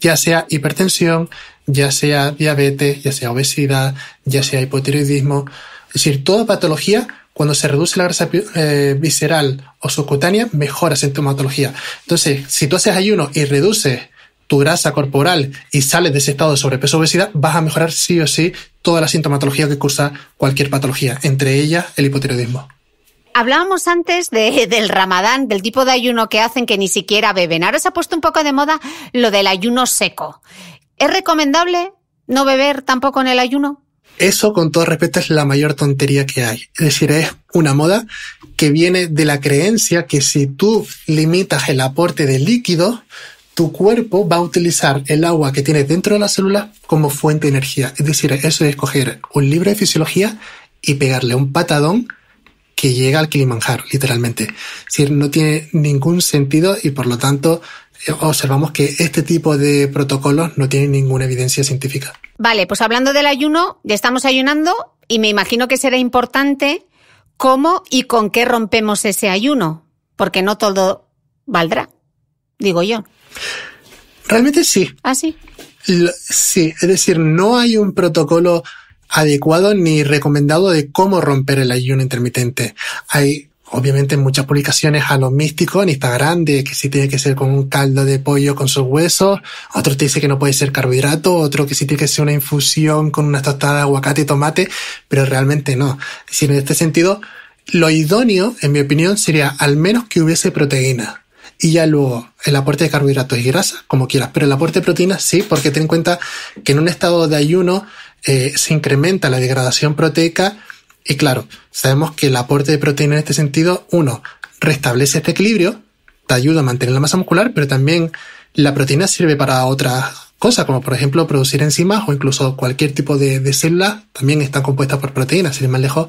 Ya sea hipertensión, ya sea diabetes, ya sea obesidad, ya sea hipotiroidismo, es decir, toda patología cuando se reduce la grasa eh, visceral o subcutánea, mejora la sintomatología. Entonces, si tú haces ayuno y reduces tu grasa corporal y sales de ese estado de sobrepeso obesidad, vas a mejorar sí o sí toda la sintomatología que cursa cualquier patología, entre ellas el hipotiroidismo. Hablábamos antes del ramadán, del tipo de ayuno que hacen que ni siquiera beben. Ahora se ha puesto un poco de moda lo del ayuno seco. ¿Es recomendable no beber tampoco en el ayuno? Eso, con todo respeto, es la mayor tontería que hay. Es decir, es una moda que viene de la creencia que si tú limitas el aporte de líquido tu cuerpo va a utilizar el agua que tienes dentro de la célula como fuente de energía. Es decir, eso es coger un libro de fisiología y pegarle un patadón que llega al Kilimanjaro, literalmente. Es decir, no tiene ningún sentido y por lo tanto observamos que este tipo de protocolos no tienen ninguna evidencia científica. Vale, pues hablando del ayuno, ya estamos ayunando y me imagino que será importante cómo y con qué rompemos ese ayuno, porque no todo valdrá, digo yo. Realmente sí. ¿Ah, sí? Sí, es decir, no hay un protocolo adecuado ni recomendado de cómo romper el ayuno intermitente. Hay obviamente en muchas publicaciones a lo místico en Instagram de que si tiene que ser con un caldo de pollo con sus huesos, otro te dice que no puede ser carbohidrato, otro que sí tiene que ser una infusión con una tostada de aguacate y tomate, pero realmente no. Si en este sentido, lo idóneo, en mi opinión, sería al menos que hubiese proteína. Y ya luego el aporte de carbohidratos y grasa, como quieras. Pero el aporte de proteína sí, porque ten en cuenta que en un estado de ayuno eh, se incrementa la degradación proteica y claro, sabemos que el aporte de proteína en este sentido, uno, restablece este equilibrio, te ayuda a mantener la masa muscular, pero también la proteína sirve para otras cosas, como por ejemplo producir enzimas o incluso cualquier tipo de, de células también están compuestas por proteínas. Si ir más lejos,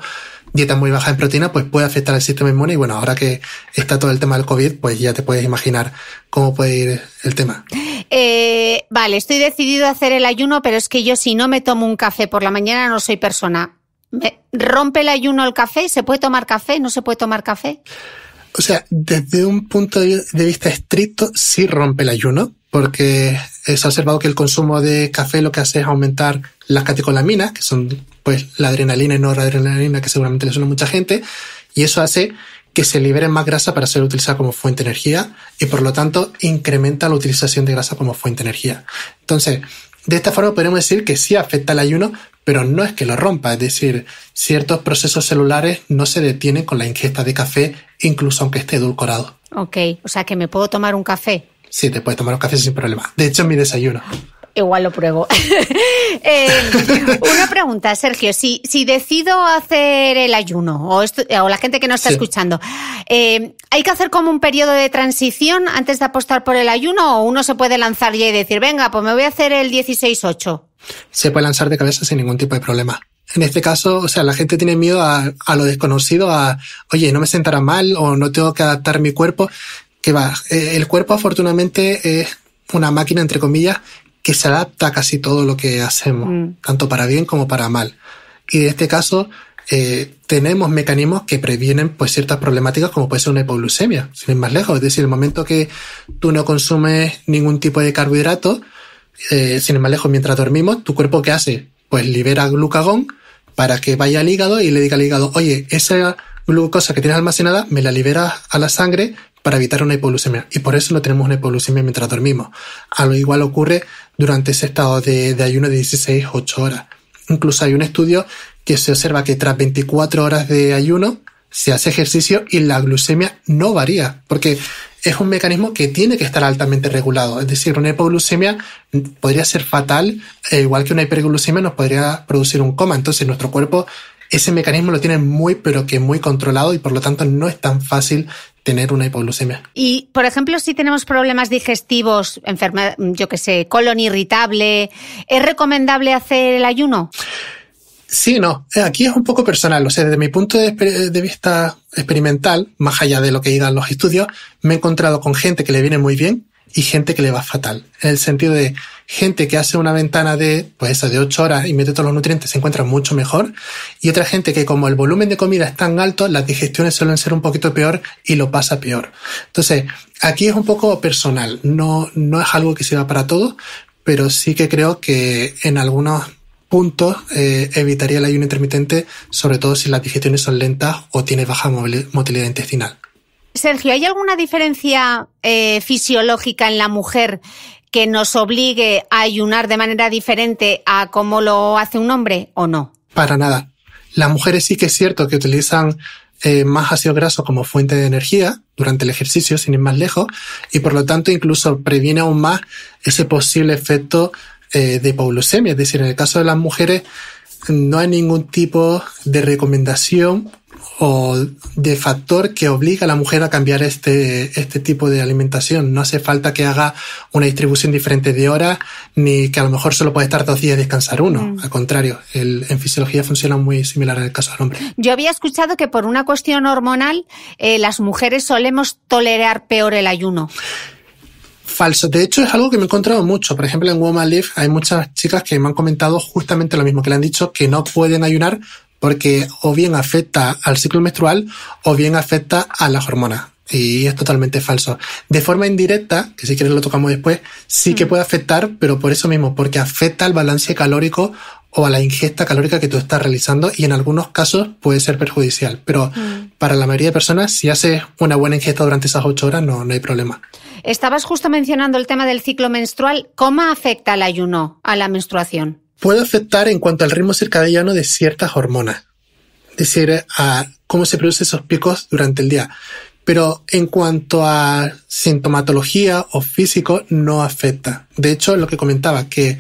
dieta muy baja en proteína pues puede afectar al sistema inmune y bueno, ahora que está todo el tema del COVID, pues ya te puedes imaginar cómo puede ir el tema. Eh, vale, estoy decidido a hacer el ayuno, pero es que yo si no me tomo un café por la mañana no soy persona. ¿Rompe el ayuno el café? ¿Se puede tomar café? ¿No se puede tomar café? O sea, desde un punto de vista estricto, sí rompe el ayuno, porque se ha observado que el consumo de café lo que hace es aumentar las catecolaminas, que son pues la adrenalina y no la adrenalina, que seguramente le suena a mucha gente, y eso hace que se libere más grasa para ser utilizada como fuente de energía y por lo tanto incrementa la utilización de grasa como fuente de energía. Entonces, de esta forma podemos decir que sí afecta el ayuno, pero no es que lo rompa, es decir, ciertos procesos celulares no se detienen con la ingesta de café, incluso aunque esté edulcorado. Ok, o sea que me puedo tomar un café. Sí, te puedes tomar un café sin problema. De hecho, mi desayuno igual lo pruebo. Eh, una pregunta, Sergio. Si, si decido hacer el ayuno, o, o la gente que nos está escuchando, eh, ¿hay que hacer como un periodo de transición antes de apostar por el ayuno o uno se puede lanzar ya y decir, venga, pues me voy a hacer el 16-8? se puede lanzar de cabeza sin ningún tipo de problema. En este caso, o sea, la gente tiene miedo a, lo desconocido, a, oye, no me sentará mal o no tengo que adaptar mi cuerpo, que va. E, el cuerpo afortunadamente es una máquina, entre comillas, que se adapta a casi todo lo que hacemos, mm. tanto para bien como para mal. Y en este caso, eh, tenemos mecanismos que previenen pues ciertas problemáticas como puede ser una hipoglucemia, sin ir más lejos. Es decir, el momento que tú no consumes ningún tipo de carbohidrato, eh, sin ir mientras dormimos, ¿tu cuerpo qué hace? Pues libera glucagón para que vaya al hígado y le diga al hígado, oye, esa glucosa que tienes almacenada me la liberas a la sangre para evitar una hipoglucemia. Y por eso no tenemos una hipoglucemia mientras dormimos. A lo igual ocurre durante ese estado de, de ayuno de 16-8 horas. Incluso hay un estudio que se observa que tras 24 horas de ayuno se hace ejercicio y la glucemia no varía. Porque es un mecanismo que tiene que estar altamente regulado. Es decir, una hipoglucemia podría ser fatal, eh, igual que una hiperglucemia nos podría producir un coma. Entonces, nuestro cuerpo ese mecanismo lo tiene muy, pero que muy controlado y por lo tanto no es tan fácil tener una hipoglucemia. Y, por ejemplo, si tenemos problemas digestivos, enfermedad, yo que sé, colon irritable, ¿es recomendable hacer el ayuno? Sí, no. Eh, aquí es un poco personal. O sea, desde mi punto de, vista experimental, más allá de lo que digan los estudios, me he encontrado con gente que le viene muy bien y gente que le va fatal. En el sentido de gente que hace una ventana de, pues de ocho horas y mete todos los nutrientes, se encuentra mucho mejor. Y otra gente que como el volumen de comida es tan alto, las digestiones suelen ser un poquito peor y lo pasa peor. Entonces, aquí es un poco personal. No, no es algo que sirva para todos, pero sí que creo que en algunos puntos eh, evitaría el ayuno intermitente, sobre todo si las digestiones son lentas o tiene baja motilidad intestinal. Sergio, ¿hay alguna diferencia eh, fisiológica en la mujer que nos obligue a ayunar de manera diferente a como lo hace un hombre o no? Para nada. Las mujeres sí que es cierto que utilizan eh, más ácido graso como fuente de energía durante el ejercicio, sin ir más lejos, y por lo tanto incluso previene aún más ese posible efecto eh, de paulosemia. Es decir, en el caso de las mujeres no hay ningún tipo de recomendación o de factor que obliga a la mujer a cambiar este, este tipo de alimentación. No hace falta que haga una distribución diferente de horas, ni que a lo mejor solo puede estar dos días y descansar uno. Mm. Al contrario, el, en fisiología funciona muy similar en el caso del hombre. Yo había escuchado que por una cuestión hormonal eh, las mujeres solemos tolerar peor el ayuno falso. De hecho, es algo que me he encontrado mucho. Por ejemplo, en Woman Live hay muchas chicas que me han comentado justamente lo mismo, que le han dicho que no pueden ayunar porque o bien afecta al ciclo menstrual o bien afecta a las hormonas. Y es totalmente falso. De forma indirecta, que si quieres lo tocamos después, sí que mm. puede afectar, pero por eso mismo, porque afecta al balance calórico o a la ingesta calórica que tú estás realizando y en algunos casos puede ser perjudicial. Pero mm. para la mayoría de personas, si haces una buena ingesta durante esas ocho horas, no, no hay problema. Estabas justo mencionando el tema del ciclo menstrual. ¿Cómo afecta el ayuno a la menstruación? Puede afectar en cuanto al ritmo circadiano de ciertas hormonas, es decir, a cómo se producen esos picos durante el día. Pero en cuanto a sintomatología o físico, no afecta. De hecho, lo que comentaba, que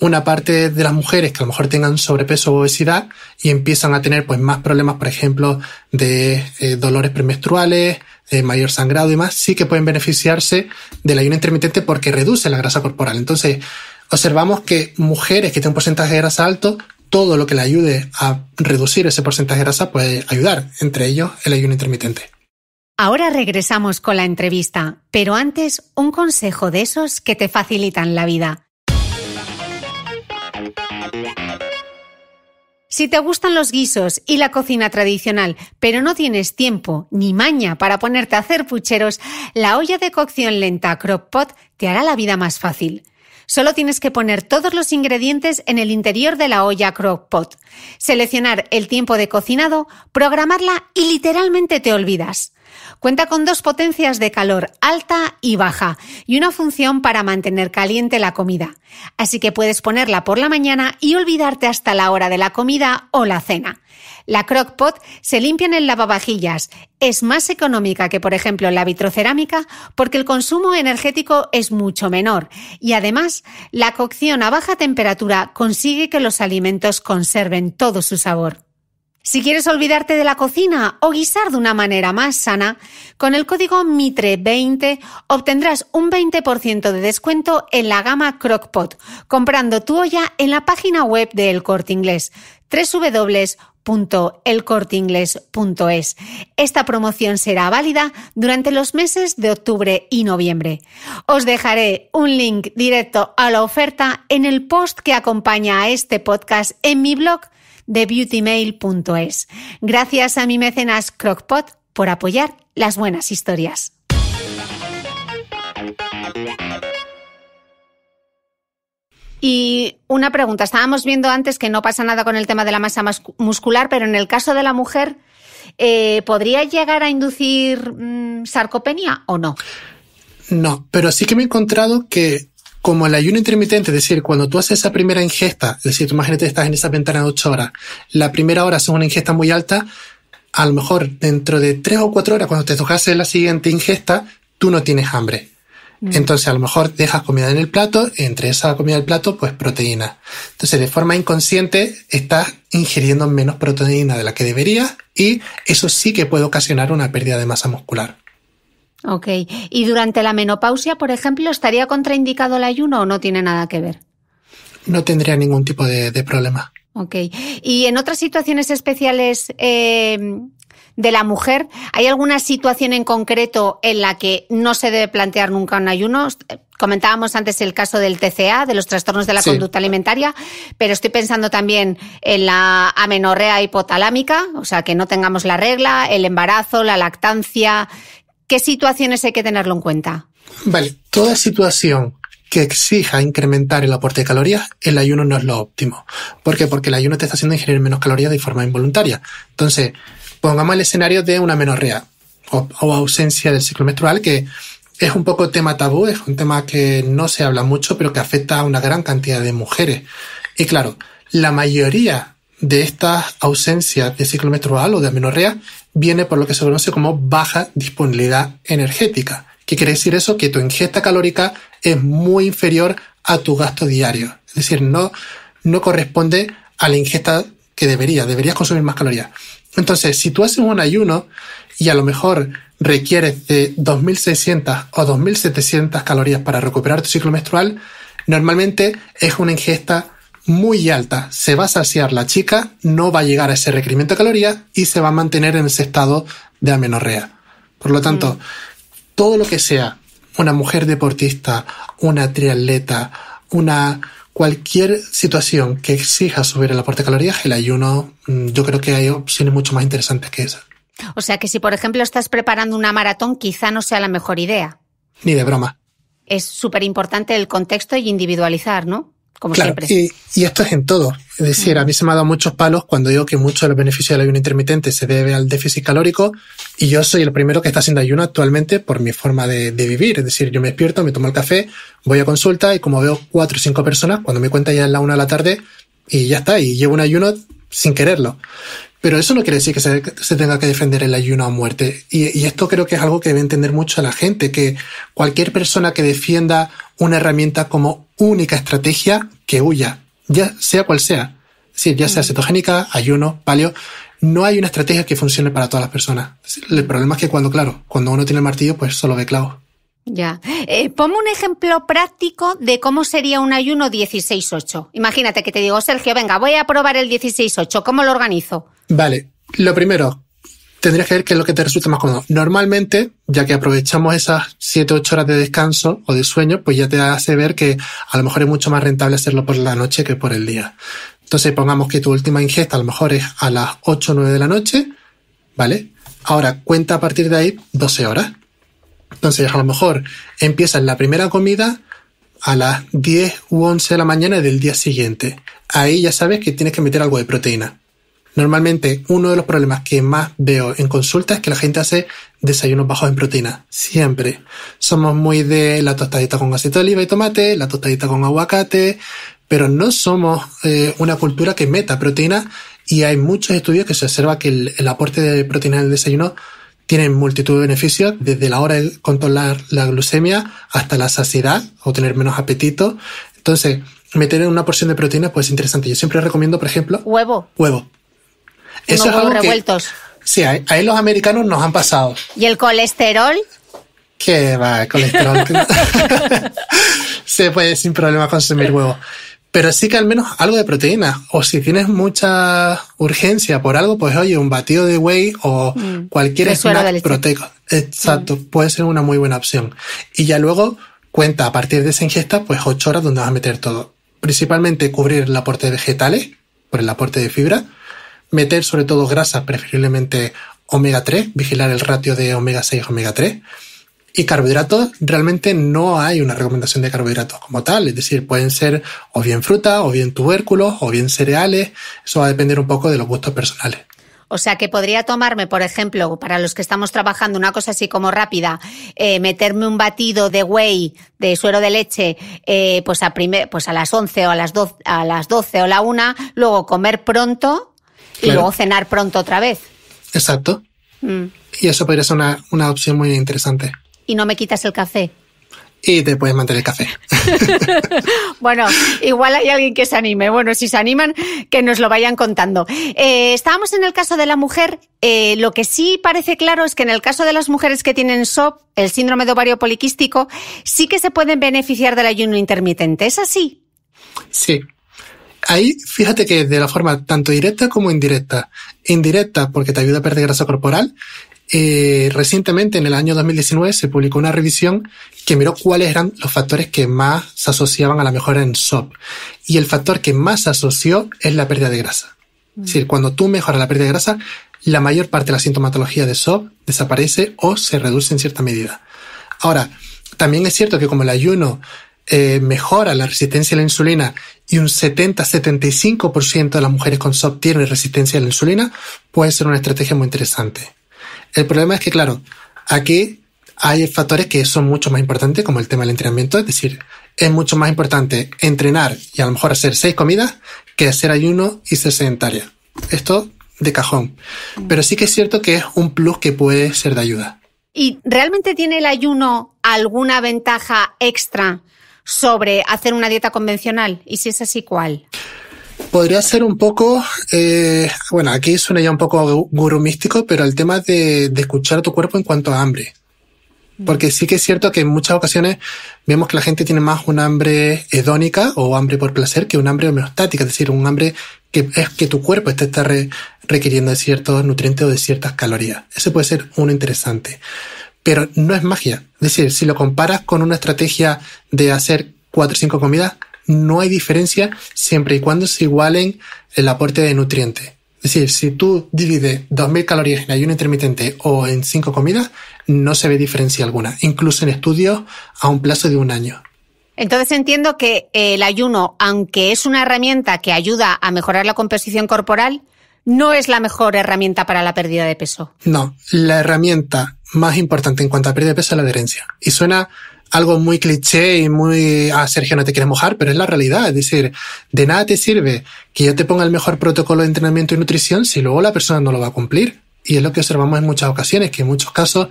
una parte de las mujeres que a lo mejor tengan sobrepeso o obesidad y empiezan a tener pues más problemas, por ejemplo, de eh, dolores premenstruales, de eh, mayor sangrado y más, sí que pueden beneficiarse del ayuno intermitente porque reduce la grasa corporal. Entonces, observamos que mujeres que tienen un porcentaje de grasa alto, todo lo que le ayude a reducir ese porcentaje de grasa puede ayudar, entre ellos el ayuno intermitente. Ahora regresamos con la entrevista, pero antes un consejo de esos que te facilitan la vida. Si te gustan los guisos y la cocina tradicional, pero no tienes tiempo ni maña para ponerte a hacer pucheros, la olla de cocción lenta Crock-Pot te hará la vida más fácil. Solo tienes que poner todos los ingredientes en el interior de la olla Crock-Pot, seleccionar el tiempo de cocinado, programarla y literalmente te olvidas. Cuenta con dos potencias de calor, alta y baja, y una función para mantener caliente la comida. Así que puedes ponerla por la mañana y olvidarte hasta la hora de la comida o la cena. La crockpot se limpia en el lavavajillas. Es más económica que, por ejemplo, la vitrocerámica porque el consumo energético es mucho menor. Y además, la cocción a baja temperatura consigue que los alimentos conserven todo su sabor. Si quieres olvidarte de la cocina o guisar de una manera más sana, con el código MITRE20 obtendrás un 20% de descuento en la gama Crockpot, comprando tu olla en la página web de El Corte Inglés, www.elcorteingles.es. Esta promoción será válida durante los meses de octubre y noviembre. Os dejaré un link directo a la oferta en el post que acompaña a este podcast en mi blog de beautymail.es. Gracias a mi mecenas Crockpot por apoyar las buenas historias. Y una pregunta, estábamos viendo antes que no pasa nada con el tema de la masa muscular, pero en el caso de la mujer, eh, ¿podría llegar a inducir mm, sarcopenia o no? No, pero sí que me he encontrado que como el ayuno intermitente, es decir, cuando tú haces esa primera ingesta, es decir, tú imagínate estás en esa ventana de 8 horas, la primera hora es una ingesta muy alta, a lo mejor dentro de tres o cuatro horas, cuando te tocas la siguiente ingesta, tú no tienes hambre. Mm. Entonces, a lo mejor dejas comida en el plato, entre esa comida del plato, pues proteína. Entonces, de forma inconsciente, estás ingiriendo menos proteína de la que deberías y eso sí que puede ocasionar una pérdida de masa muscular. Ok. ¿Y durante la menopausia, por ejemplo, estaría contraindicado el ayuno o no tiene nada que ver? No tendría ningún tipo de, problema. Ok. ¿Y en otras situaciones especiales eh, de la mujer, hay alguna situación en concreto en la que no se debe plantear nunca un ayuno? Comentábamos antes el caso del TCA, de los trastornos de la conducta alimentaria, pero estoy pensando también en la amenorrea hipotalámica, o sea, que no tengamos la regla, el embarazo, la lactancia, ¿Qué situaciones hay que tenerlo en cuenta? Vale, toda situación que exija incrementar el aporte de calorías, el ayuno no es lo óptimo. ¿Por qué? Porque el ayuno te está haciendo ingerir menos calorías de forma involuntaria. Entonces, pongamos el escenario de una menorrea o, ausencia del ciclo menstrual, que es un poco tema tabú, es un tema que no se habla mucho, pero que afecta a una gran cantidad de mujeres. Y claro, la mayoría de estas ausencias de ciclo menstrual o de amenorrea viene por lo que se conoce como baja disponibilidad energética. ¿Qué quiere decir eso? Que tu ingesta calórica es muy inferior a tu gasto diario. Es decir, no, no corresponde a la ingesta que debería. Deberías consumir más calorías. Entonces, si tú haces un ayuno y a lo mejor requieres de 2.600 o 2.700 calorías para recuperar tu ciclo menstrual, normalmente es una ingesta muy alta. Se va a saciar la chica, no va a llegar a ese requerimiento de calorías y se va a mantener en ese estado de amenorrea. Por lo tanto, mm. todo lo que sea una mujer deportista, una triatleta, una cualquier situación que exija subir el aporte de calorías, el ayuno, mm, yo creo que hay opciones mucho más interesantes que esa. O sea que si, por ejemplo, estás preparando una maratón, quizá no sea la mejor idea. Ni de broma. Es súper importante el contexto y individualizar, ¿no? claro, Y, esto es en todo. Es decir, a mí se me ha dado muchos palos cuando digo que mucho de los beneficios del ayuno intermitente se debe al déficit calórico y yo soy el primero que está haciendo ayuno actualmente por mi forma de, de vivir. Es decir, yo me despierto, me tomo el café, voy a consulta y como veo cuatro o cinco personas, cuando me cuenta ya es la una de la tarde y ya está, y llevo un ayuno sin quererlo. Pero eso no quiere decir que se, tenga que defender el ayuno a muerte. Y, esto creo que es algo que debe entender mucho la gente, que cualquier persona que defienda una herramienta como única estrategia, que huya, ya sea cual sea. Es ya sea mm. cetogénica, ayuno, palio, no hay una estrategia que funcione para todas las personas. El problema es que cuando, claro, cuando uno tiene el martillo, pues solo ve clavos. Ya. Eh, Pongo un ejemplo práctico de cómo sería un ayuno 16-8. Imagínate que te digo, Sergio, venga, voy a probar el 16-8. ¿Cómo lo organizo? Vale. Lo primero, tendrías que ver qué es lo que te resulta más cómodo. Normalmente, ya que aprovechamos esas 7-8 horas de descanso o de sueño, pues ya te hace ver que a lo mejor es mucho más rentable hacerlo por la noche que por el día. Entonces, pongamos que tu última ingesta a lo mejor es a las 8 o 9 de la noche, ¿vale? Ahora, cuenta a partir de ahí 12 horas. Entonces, a lo mejor empiezas la primera comida a las 10 u 11 de la mañana del día siguiente. Ahí ya sabes que tienes que meter algo de proteína. Normalmente, uno de los problemas que más veo en consulta es que la gente hace desayunos bajos en proteína. Siempre. Somos muy de la tostadita con aceite de oliva y tomate, la tostadita con aguacate, pero no somos eh, una cultura que meta proteína y hay muchos estudios que se observa que el, el aporte de proteína en el desayuno tienen multitud de beneficios, desde la hora de controlar la glucemia hasta la saciedad o tener menos apetito. Entonces, meter en una porción de proteínas pues es interesante. Yo siempre recomiendo, por ejemplo, huevo. Huevo. Eso es huevos revueltos. sí, ahí, los americanos nos han pasado. ¿Y el colesterol? Qué va, el colesterol. Se puede sin problema consumir huevo pero sí que al menos algo de proteína. O si tienes mucha urgencia por algo, pues oye, un batido de whey o mm. cualquier snack proteico. Exacto, mm. puede ser una muy buena opción. Y ya luego cuenta a partir de esa ingesta, pues ocho horas donde vas a meter todo. Principalmente cubrir el aporte de vegetales, por el aporte de fibra, meter sobre todo grasas, preferiblemente omega 3, vigilar el ratio de omega 6, omega 3 y carbohidratos, realmente no hay una recomendación de carbohidratos como tal, es decir, pueden ser o bien fruta, o bien tubérculos, o bien cereales, eso va a depender un poco de los gustos personales. O sea que podría tomarme, por ejemplo, para los que estamos trabajando, una cosa así como rápida, eh, meterme un batido de whey, de suero de leche, eh, pues, a pues a las 11 o a las, 12, a las 12 o la 1, luego comer pronto y luego cenar pronto otra vez. Exacto. Mm. Y eso podría ser una opción muy interesante y no me quitas el café. Y te puedes mantener el café. bueno, igual hay alguien que se anime. Bueno, si se animan, que nos lo vayan contando. Eh, estábamos en el caso de la mujer. Eh, lo que sí parece claro es que en el caso de las mujeres que tienen SOP, el síndrome de ovario poliquístico, sí que se pueden beneficiar del ayuno intermitente. ¿Es así? Sí, ahí fíjate que de la forma tanto directa como indirecta. Indirecta porque te ayuda a perder grasa corporal eh, recientemente, en el año 2019, se publicó una revisión que miró cuáles eran los factores que más se asociaban a la mejora en SOP. Y el factor que más se asoció es la pérdida de grasa. Es decir, mm. cuando tú mejoras la pérdida de grasa, la mayor parte de la sintomatología de SOP desaparece o se reduce en cierta medida. Ahora, también es cierto que como el ayuno eh, mejora la resistencia a la insulina y un 70-75% de las mujeres con SOP tienen resistencia a la insulina, puede ser una estrategia muy interesante. El problema es que, claro, aquí hay factores que son mucho más importantes, como el tema del entrenamiento. Es decir, es mucho más importante entrenar y a lo mejor hacer seis comidas que hacer ayuno y ser sedentaria. Esto de cajón. Pero sí que es cierto que es un plus que puede ser de ayuda. ¿Y realmente tiene el ayuno alguna ventaja extra sobre hacer una dieta convencional? Y si es así, ¿cuál? podría ser un poco, eh, bueno, aquí suena ya un poco gurumístico, pero el tema de, escuchar a tu cuerpo en cuanto a hambre. Porque sí que es cierto que en muchas ocasiones vemos que la gente tiene más un hambre hedónica o hambre por placer que un hambre homeostática, es decir, un hambre que es que tu cuerpo te está requiriendo de ciertos nutrientes o de ciertas calorías. Ese puede ser uno interesante. Pero no es magia. Es decir, si lo comparas con una estrategia de hacer cuatro o cinco comidas, no hay diferencia siempre y cuando se igualen el aporte de nutrientes. Es decir, si tú divides 2.000 calorías en ayuno intermitente o en cinco comidas, no se ve diferencia alguna, incluso en estudios a un plazo de un año. Entonces entiendo que eh, el ayuno, aunque es una herramienta que ayuda a mejorar la composición corporal, no es la mejor herramienta para la pérdida de peso. No, la herramienta más importante en cuanto a pérdida de peso es la adherencia. Y suena algo muy cliché y muy, ah, Sergio, no te quieres mojar, pero es la realidad. Es decir, de nada te sirve que yo te ponga el mejor protocolo de entrenamiento y nutrición si luego la persona no lo va a cumplir. Y es lo que observamos en muchas ocasiones, que en muchos casos,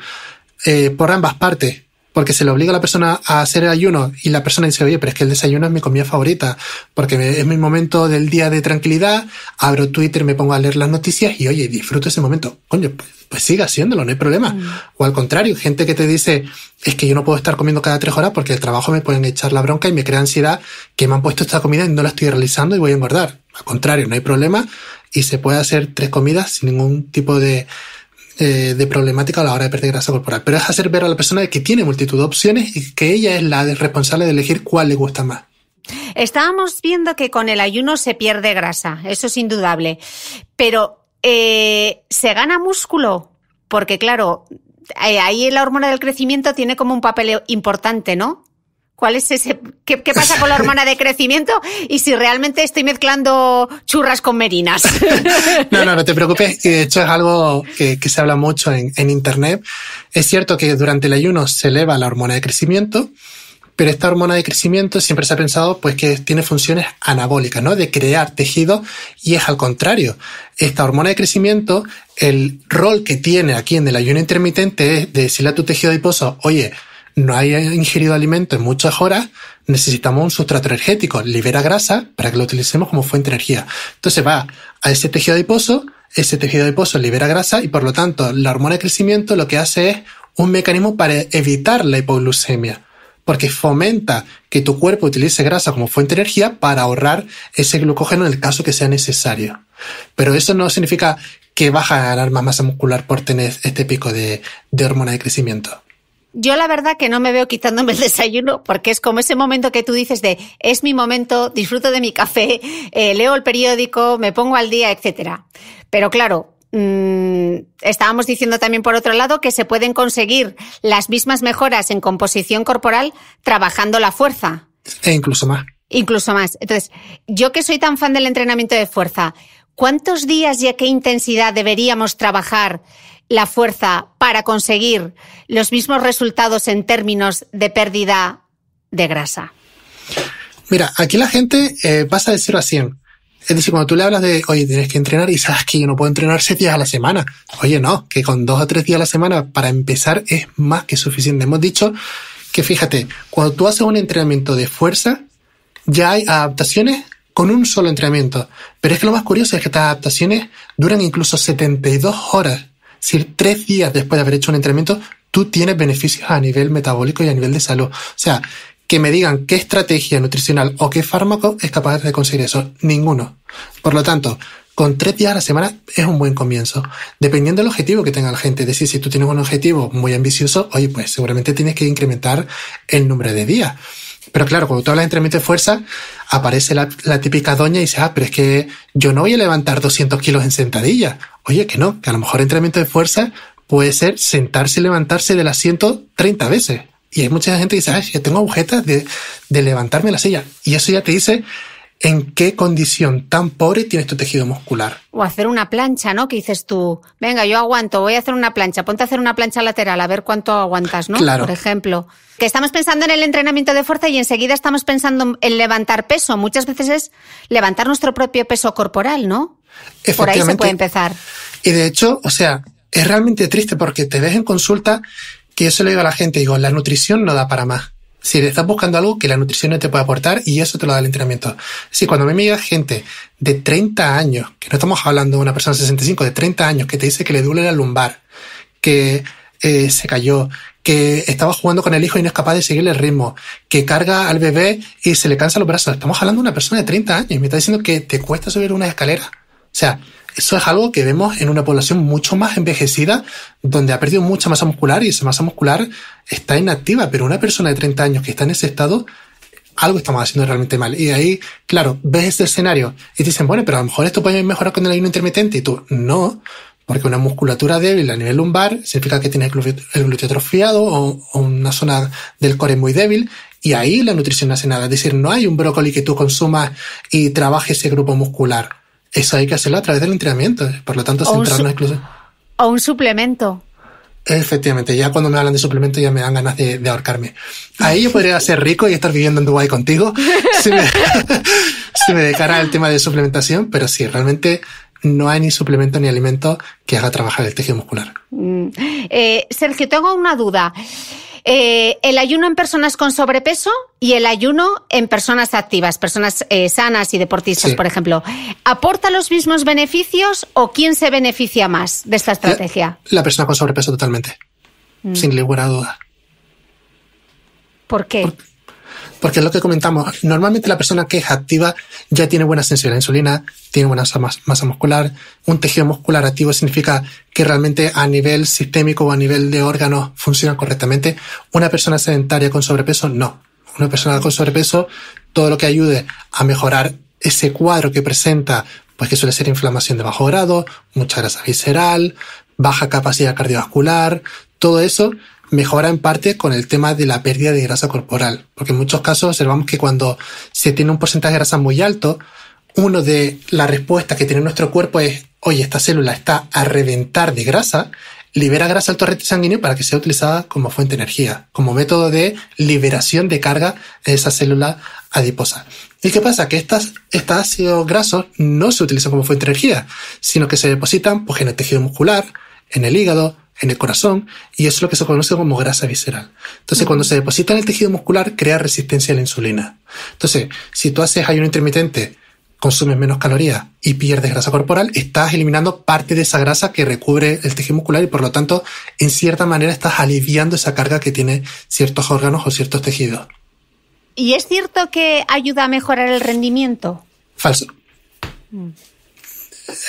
eh, por ambas partes, porque se le obliga a la persona a hacer el ayuno y la persona dice, oye, pero es que el desayuno es mi comida favorita, porque es mi momento del día de tranquilidad, abro Twitter, me pongo a leer las noticias y, oye, disfruto ese momento. Coño, pues, pues siga haciéndolo, no hay problema. Mm. O al contrario, gente que te dice, es que yo no puedo estar comiendo cada tres horas porque el trabajo me pueden echar la bronca y me crea ansiedad que me han puesto esta comida y no la estoy realizando y voy a engordar. Al contrario, no hay problema y se puede hacer tres comidas sin ningún tipo de, eh, de problemática a la hora de perder grasa corporal, pero es hacer ver a la persona que tiene multitud de opciones y que ella es la responsable de elegir cuál le gusta más. Estábamos viendo que con el ayuno se pierde grasa, eso es indudable, pero eh, ¿se gana músculo? Porque claro, eh, ahí la hormona del crecimiento tiene como un papel importante, ¿no? cuál es ese, qué, pasa con la hormona de crecimiento y si realmente estoy mezclando churras con merinas. no, no, no te preocupes. De hecho, es algo que, se habla mucho en, Internet. Es cierto que durante el ayuno se eleva la hormona de crecimiento pero esta hormona de crecimiento siempre se ha pensado pues que tiene funciones anabólicas, ¿no? De crear tejido y es al contrario. Esta hormona de crecimiento, el rol que tiene aquí en el ayuno intermitente es de decirle a tu tejido adiposo, oye, no haya ingerido alimento en muchas horas, necesitamos un sustrato energético, libera grasa para que lo utilicemos como fuente de energía. Entonces va a ese tejido adiposo, ese tejido adiposo libera grasa y por lo tanto la hormona de crecimiento lo que hace es un mecanismo para evitar la hipoglucemia porque fomenta que tu cuerpo utilice grasa como fuente de energía para ahorrar ese glucógeno en el caso que sea necesario. Pero eso no significa que baja a ganar más masa muscular por tener este pico de hormona de crecimiento. Yo la verdad que no me veo quitándome el desayuno porque es como ese momento que tú dices de es mi momento, disfruto de mi café, eh, leo el periódico, me pongo al día, etcétera. Pero claro, mm, estábamos diciendo también por otro lado que se pueden conseguir las mismas mejoras en composición corporal trabajando la fuerza. E incluso más. Incluso más. Entonces, yo que soy tan fan del entrenamiento de fuerza, ¿cuántos días y a qué intensidad deberíamos trabajar la fuerza para conseguir los mismos resultados en términos de pérdida de grasa? Mira, aquí la gente eh, pasa de 0 a 100. Es decir, cuando tú le hablas de, oye, tienes que entrenar y sabes que yo no puedo entrenar 6 días a la semana. Oye, no, que con 2 o 3 días a la semana para empezar es más que suficiente. Hemos dicho que fíjate, cuando tú haces un entrenamiento de fuerza, ya hay adaptaciones con un solo entrenamiento. Pero es que lo más curioso es que estas adaptaciones duran incluso 72 horas si tres días después de haber hecho un entrenamiento, tú tienes beneficios a nivel metabólico y a nivel de salud. O sea, que me digan qué estrategia nutricional o qué fármaco es capaz de conseguir eso. Ninguno. Por lo tanto, con tres días a la semana es un buen comienzo. Dependiendo del objetivo que tenga la gente. Es decir, si tú tienes un objetivo muy ambicioso, oye, pues seguramente tienes que incrementar el número de días. Pero claro, cuando tú hablas de entrenamiento de fuerza, aparece la, típica doña y dice, ah, pero es que yo no voy a levantar 200 kilos en sentadilla. Oye, que no, que a lo mejor entrenamiento de fuerza puede ser sentarse y levantarse del asiento 30 veces. Y hay mucha gente que dice, ah, yo tengo agujetas de, de levantarme la silla. Y eso ya te dice en qué condición tan pobre tienes este tu tejido muscular. O hacer una plancha, ¿no? Que dices tú, venga, yo aguanto, voy a hacer una plancha, ponte a hacer una plancha lateral, a ver cuánto aguantas, ¿no? Claro. Por ejemplo. Que estamos pensando en el entrenamiento de fuerza y enseguida estamos pensando en levantar peso. Muchas veces es levantar nuestro propio peso corporal, ¿no? Por ahí se puede empezar. Y de hecho, o sea, es realmente triste porque te ves en consulta que yo se lo digo a la gente, digo, la nutrición no da para más. Si estás buscando algo que la nutrición no te puede aportar y eso te lo da el entrenamiento. Si cuando me llega gente de 30 años, que no estamos hablando de una persona de 65, de 30 años, que te dice que le duele la lumbar, que eh, se cayó, que estaba jugando con el hijo y no es capaz de seguirle el ritmo, que carga al bebé y se le cansa los brazos. Estamos hablando de una persona de 30 años y me está diciendo que te cuesta subir una escalera. O sea, eso es algo que vemos en una población mucho más envejecida, donde ha perdido mucha masa muscular y esa masa muscular está inactiva, pero una persona de 30 años que está en ese estado, algo estamos haciendo realmente mal. Y ahí, claro, ves ese escenario y te dicen, bueno, pero a lo mejor esto puede mejorar con el ayuno intermitente y tú, no, porque una musculatura débil a nivel lumbar significa que tienes el glúteo atrofiado o, una zona del core muy débil y ahí la nutrición no hace nada. Es decir, no hay un brócoli que tú consumas y trabaje ese grupo muscular eso hay que hacerlo a través del entrenamiento. Eh, por lo tanto, una exclusión. O un suplemento. Efectivamente, ya cuando me hablan de suplemento ya me dan ganas de, ahorcarme. Ahí yo podría ser rico y estar viviendo en Dubái contigo si me, decara el tema de suplementación, pero sí, realmente no hay ni suplemento ni alimento que haga trabajar el tejido muscular. Mm. Eh, Sergio, tengo una duda. Eh, el ayuno en personas con sobrepeso y el ayuno en personas activas, personas eh, sanas y deportistas, por ejemplo. ¿Aporta los mismos beneficios o quién se beneficia más de esta estrategia? La, persona con sobrepeso totalmente, mm. sin ninguna duda. ¿Por qué? Porque lo que comentamos, normalmente la persona que es activa ya tiene buena sensibilidad a la insulina, tiene buena masa muscular, un tejido muscular activo significa que realmente a nivel sistémico o a nivel de órganos funciona correctamente. Una persona sedentaria con sobrepeso, no. Una persona con sobrepeso, todo lo que ayude a mejorar ese cuadro que presenta, pues que suele ser inflamación de bajo grado, mucha grasa visceral, baja capacidad cardiovascular, todo eso mejora en parte con el tema de la pérdida de grasa corporal, porque en muchos casos observamos que cuando se tiene un porcentaje de grasa muy alto, uno de las respuestas que tiene nuestro cuerpo es, oye, esta célula está a reventar de grasa, libera grasa al torrente sanguíneo para que sea utilizada como fuente de energía, como método de liberación de carga de esa célula adiposa. ¿Y qué pasa? Que estas, estas ácidos grasos no se utilizan como fuente de energía, sino que se depositan pues, en el tejido muscular, en el hígado, en el corazón y eso es lo que se conoce como grasa visceral. Entonces, cuando se deposita en el tejido muscular, crea resistencia a la insulina. Entonces, si tú haces ayuno intermitente, consumes menos calorías y pierdes grasa corporal, estás eliminando parte de esa grasa que recubre el tejido muscular y por lo tanto, en cierta manera, estás aliviando esa carga que tiene ciertos órganos o ciertos tejidos. ¿Y es cierto que ayuda a mejorar el rendimiento? Falso. Mm.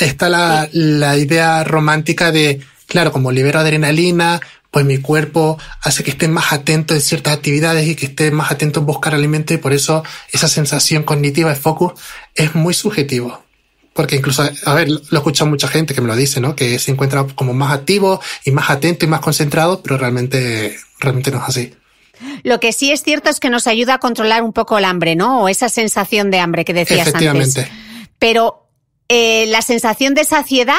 Está la idea romántica de claro, como libero adrenalina, pues mi cuerpo hace que esté más atento en ciertas actividades y que esté más atento en buscar alimento y por eso esa sensación cognitiva de focus es muy subjetivo. Porque incluso, a ver, lo escucha mucha gente que me lo dice, ¿no? Que se encuentra como más activo y más atento y más concentrado, pero realmente, realmente no es así. Lo que sí es cierto es que nos ayuda a controlar un poco el hambre, ¿no? O esa sensación de hambre que decías Efectivamente. Pero eh, la sensación de saciedad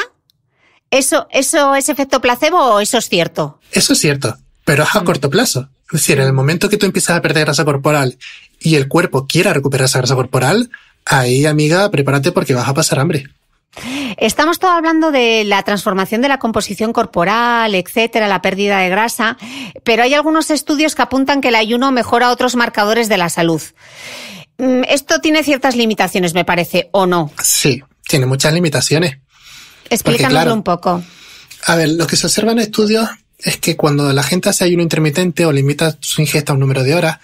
¿Eso, ¿Eso es efecto placebo o eso es cierto? Eso es cierto, pero es a mm. corto plazo. Es decir, en el momento que tú empiezas a perder grasa corporal y el cuerpo quiera recuperar esa grasa corporal, ahí, amiga, prepárate porque vas a pasar hambre. Estamos todo hablando de la transformación de la composición corporal, etcétera, la pérdida de grasa, pero hay algunos estudios que apuntan que el ayuno mejora otros marcadores de la salud. Mm, Esto tiene ciertas limitaciones, me parece, ¿o no? Sí, tiene muchas limitaciones. Explícanoslo un poco. A ver, lo que se observa en estudios es que cuando la gente hace ayuno intermitente o limita su ingesta a un número de horas,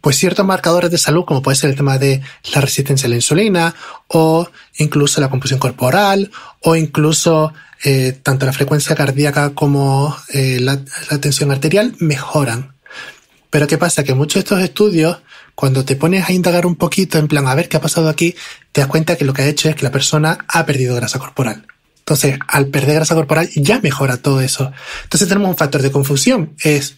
pues ciertos marcadores de salud, como puede ser el tema de la resistencia a la insulina, o incluso la composición corporal, o incluso eh, tanto la frecuencia cardíaca como eh, la, la tensión arterial, mejoran. Pero ¿qué pasa? Que muchos de estos estudios, cuando te pones a indagar un poquito, en plan, a ver qué ha pasado aquí, te das cuenta que lo que ha hecho es que la persona ha perdido grasa corporal. Entonces, al perder grasa corporal ya mejora todo eso. Entonces tenemos un factor de confusión. Es,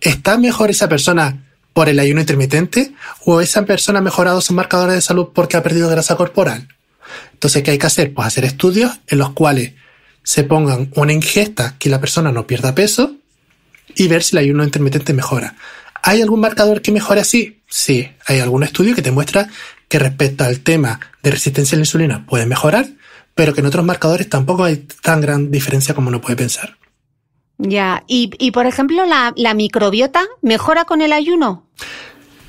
¿está mejor esa persona por el ayuno intermitente o esa persona ha mejorado sus marcadores de salud porque ha perdido grasa corporal? Entonces, ¿qué hay que hacer? Pues hacer estudios en los cuales se pongan una ingesta que la persona no pierda peso y ver si el ayuno intermitente mejora. ¿Hay algún marcador que mejore así? Sí, hay algún estudio que te muestra que respecto al tema de resistencia a la insulina puede mejorar, pero que en otros marcadores tampoco hay tan gran diferencia como uno puede pensar. Ya, y, por ejemplo, la, la microbiota mejora con el ayuno.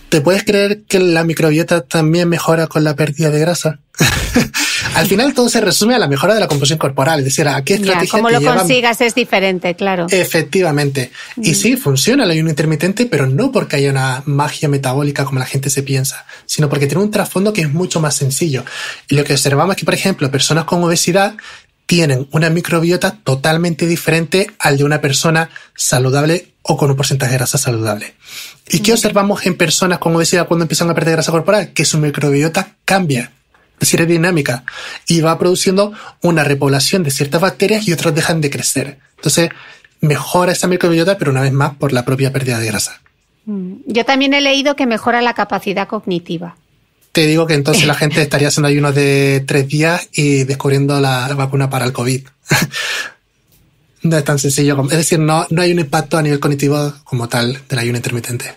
¿Te puedes creer que la microbiota también mejora con la pérdida de grasa? Al final todo se resume a la mejora de la composición corporal, es decir, a qué estrategia. Ya, como lo consigas es diferente, claro. Efectivamente. Y mm. sí, funciona el ayuno intermitente, pero no porque haya una magia metabólica como la gente se piensa, sino porque tiene un trasfondo que es mucho más sencillo. Y lo que observamos es que, por ejemplo, personas con obesidad tienen una microbiota totalmente diferente al de una persona saludable o con un porcentaje de grasa saludable. ¿Y qué mm. observamos en personas con obesidad cuando empiezan a perder grasa corporal? Que su microbiota cambia es decir, es dinámica y va produciendo una repoblación de ciertas bacterias y otras dejan de crecer. Entonces, mejora esa microbiota, pero una vez más por la propia pérdida de grasa. Mm. Yo también he leído que mejora la capacidad cognitiva. Te digo que entonces la gente estaría haciendo ayunos de tres días y descubriendo la, vacuna para el COVID. no es tan sencillo Es decir, no, no hay un impacto a nivel cognitivo como tal del ayuno intermitente.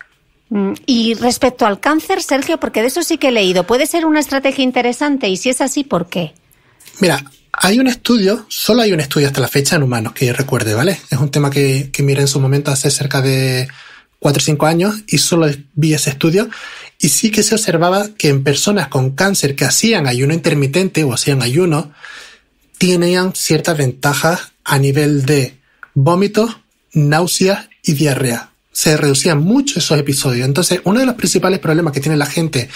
Mm. Y respecto al cáncer, Sergio, porque de eso sí que he leído, puede ser una estrategia interesante y si es así, ¿por qué? Mira, hay un estudio, solo hay un estudio hasta la fecha en humanos que recuerde, ¿vale? Es un tema que, que en su momento hace cerca de 4 o 5 años y solo vi ese estudio y sí que se observaba que en personas con cáncer que hacían ayuno intermitente o hacían ayuno, tenían ciertas ventajas a nivel de vómitos, náuseas y diarrea se reducían mucho esos episodios. Entonces, uno de los principales problemas que tiene la gente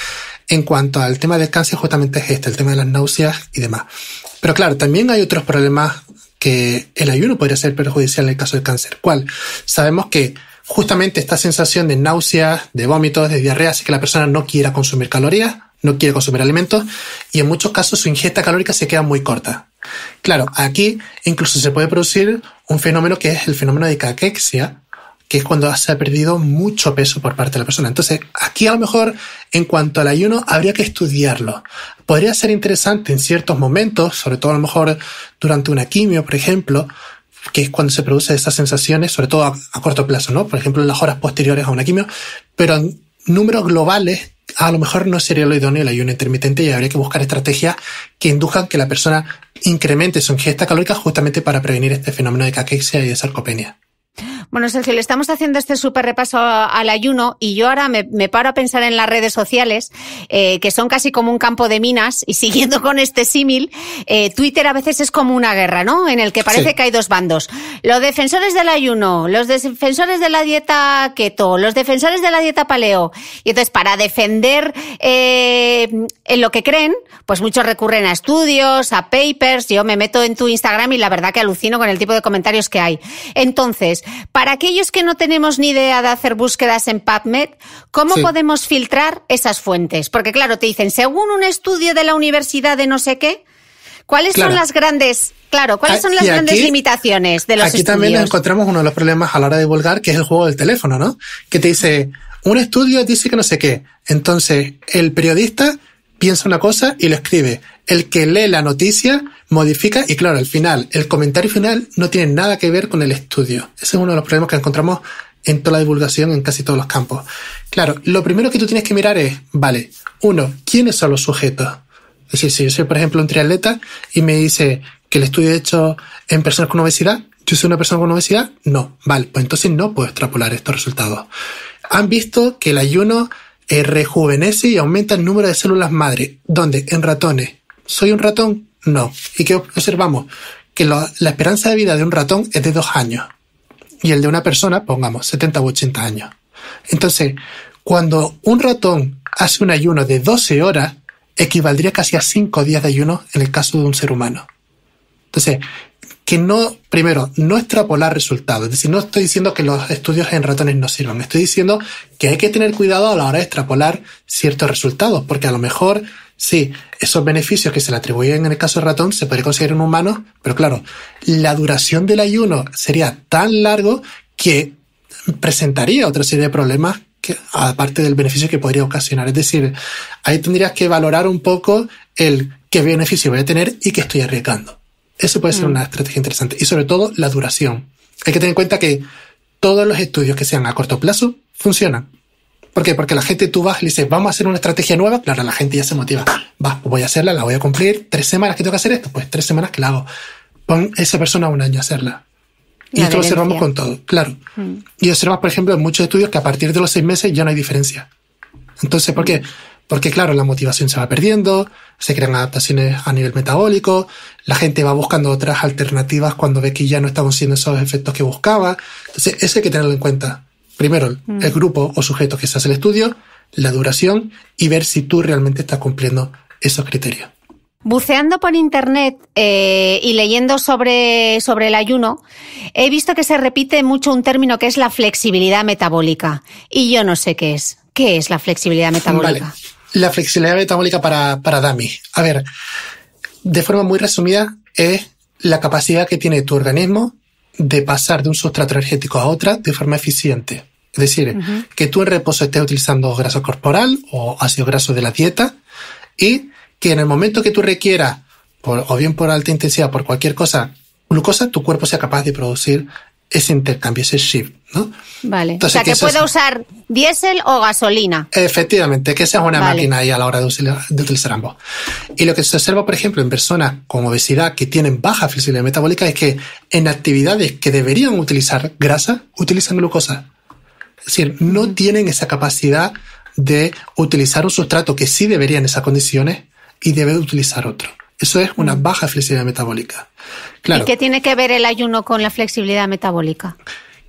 en cuanto al tema del cáncer justamente es este, el tema de las náuseas y demás. Pero claro, también hay otros problemas que el ayuno podría ser perjudicial en el caso del cáncer. ¿Cuál? Sabemos que justamente esta sensación de náuseas, de vómitos, de diarrea hace que la persona no quiera consumir calorías, no quiere consumir alimentos y en muchos casos su ingesta calórica se queda muy corta. Claro, aquí incluso se puede producir un fenómeno que es el fenómeno de caquexia, que es cuando se ha perdido mucho peso por parte de la persona. Entonces, aquí a lo mejor en cuanto al ayuno habría que estudiarlo. Podría ser interesante en ciertos momentos, sobre todo a lo mejor durante una quimio, por ejemplo, que es cuando se producen esas sensaciones, sobre todo a, corto plazo, ¿no? Por ejemplo, en las horas posteriores a una quimio, pero en números globales a lo mejor no sería lo idóneo el ayuno intermitente y habría que buscar estrategias que induzcan que la persona incremente su ingesta calórica justamente para prevenir este fenómeno de caquexia y de sarcopenia. Bueno, Sergio, le estamos haciendo este súper repaso al ayuno y yo ahora me, paro a pensar en las redes sociales, eh, que son casi como un campo de minas, y siguiendo con este símil, eh, Twitter a veces es como una guerra, ¿no? En el que parece que hay dos bandos. Los defensores del ayuno, los defensores de la dieta keto, los defensores de la dieta paleo. Y entonces, para defender eh, en lo que creen, pues muchos recurren a estudios, a papers. Yo me meto en tu Instagram y la verdad que alucino con el tipo de comentarios que hay. Entonces, para aquellos que no tenemos ni idea de hacer búsquedas en PubMed, ¿cómo podemos filtrar esas fuentes? Porque claro, te dicen, según un estudio de la universidad de no sé qué, ¿cuáles son las grandes, claro, cuáles ah, son las grandes limitaciones de los Aquí también encontramos uno de los problemas a la hora de divulgar, que es el juego del teléfono, ¿no? Que te dice, un estudio dice que no sé qué. Entonces, el periodista piensa una cosa y lo escribe. El que lee la noticia modifica y claro, al final, el comentario final no tiene nada que ver con el estudio. Ese es uno de los problemas que encontramos en toda la divulgación en casi todos los campos. Claro, lo primero que tú tienes que mirar es, vale, uno, ¿quiénes son los sujetos? Es decir, si yo soy, por ejemplo, un triatleta y me dice que el estudio hecho en personas con obesidad, ¿yo soy una persona con obesidad? No. Vale, pues entonces no puedo extrapolar estos resultados. Han visto que el ayuno eh, rejuvenece y aumenta el número de células madre. ¿Dónde? En ratones. ¿Soy un ratón? No. ¿Y qué observamos? Que la esperanza de vida de un ratón es de dos años y el de una persona, pongamos, 70 u 80 años. Entonces, cuando un ratón hace un ayuno de 12 horas, equivaldría casi a 5 días de ayuno en el caso de un ser humano. Entonces, que no, primero, no extrapolar resultados. Es decir, no estoy diciendo que los estudios en ratones no sirvan. Estoy diciendo que hay que tener cuidado a la hora de extrapolar ciertos resultados, porque a lo mejor, sí, esos beneficios que se le atribuyen en el caso del ratón se podrían conseguir en humanos, pero claro, la duración del ayuno sería tan largo que presentaría otra serie de problemas que, aparte del beneficio que podría ocasionar. Es decir, ahí tendrías que valorar un poco el qué beneficio voy a tener y qué estoy arriesgando. Eso puede ser mm. una estrategia interesante. Y sobre todo la duración. Hay que tener en cuenta que todos los estudios que sean a corto plazo funcionan. ¿Por qué? Porque la gente tú vas y le dices, vamos a hacer una estrategia nueva. Claro, la gente ya se motiva. Va, voy a hacerla, la voy a cumplir. Tres semanas que tengo que hacer esto, pues tres semanas que la hago. Pon esa persona un año a hacerla. Y, esto lo observamos con todo, claro. Mm. Y observas, por ejemplo, en muchos estudios que a partir de los seis meses ya no hay diferencia. Entonces, ¿por qué? Mm. Porque claro, la motivación se va perdiendo, se crean adaptaciones a nivel metabólico, la gente va buscando otras alternativas cuando ve que ya no estamos siendo esos efectos que buscaba. Entonces, eso hay que tenerlo en cuenta. Primero, el mm. grupo o sujeto que se hace el estudio, la duración y ver si tú realmente estás cumpliendo esos criterios. Buceando por internet eh, y leyendo sobre, sobre el ayuno, he visto que se repite mucho un término que es la flexibilidad metabólica. Y yo no sé qué es. ¿Qué es la flexibilidad metabólica? la flexibilidad metabólica para, para Dami. A ver, de forma muy resumida, es la capacidad que tiene tu organismo de pasar de un sustrato energético a otra de forma eficiente. Es decir, que tú en reposo estés utilizando grasa corporal o ácido graso de la dieta y que en el momento que tú requieras, o bien por alta intensidad, por cualquier cosa, glucosa, tu cuerpo sea capaz de producir ese intercambio, ese shift. ¿no? Vale. o sea, que, puede pueda usar diésel o gasolina. Efectivamente, que sea una máquina ahí a la hora de, utilizar ambos. Y lo que se observa, por ejemplo, en personas con obesidad que tienen baja flexibilidad metabólica es que en actividades que deberían utilizar grasa, utilizan glucosa. Es decir, no tienen esa capacidad de utilizar un sustrato que sí debería en esas condiciones y debe utilizar otro. Eso es una baja flexibilidad metabólica. ¿Y qué tiene que ver el ayuno con la flexibilidad metabólica?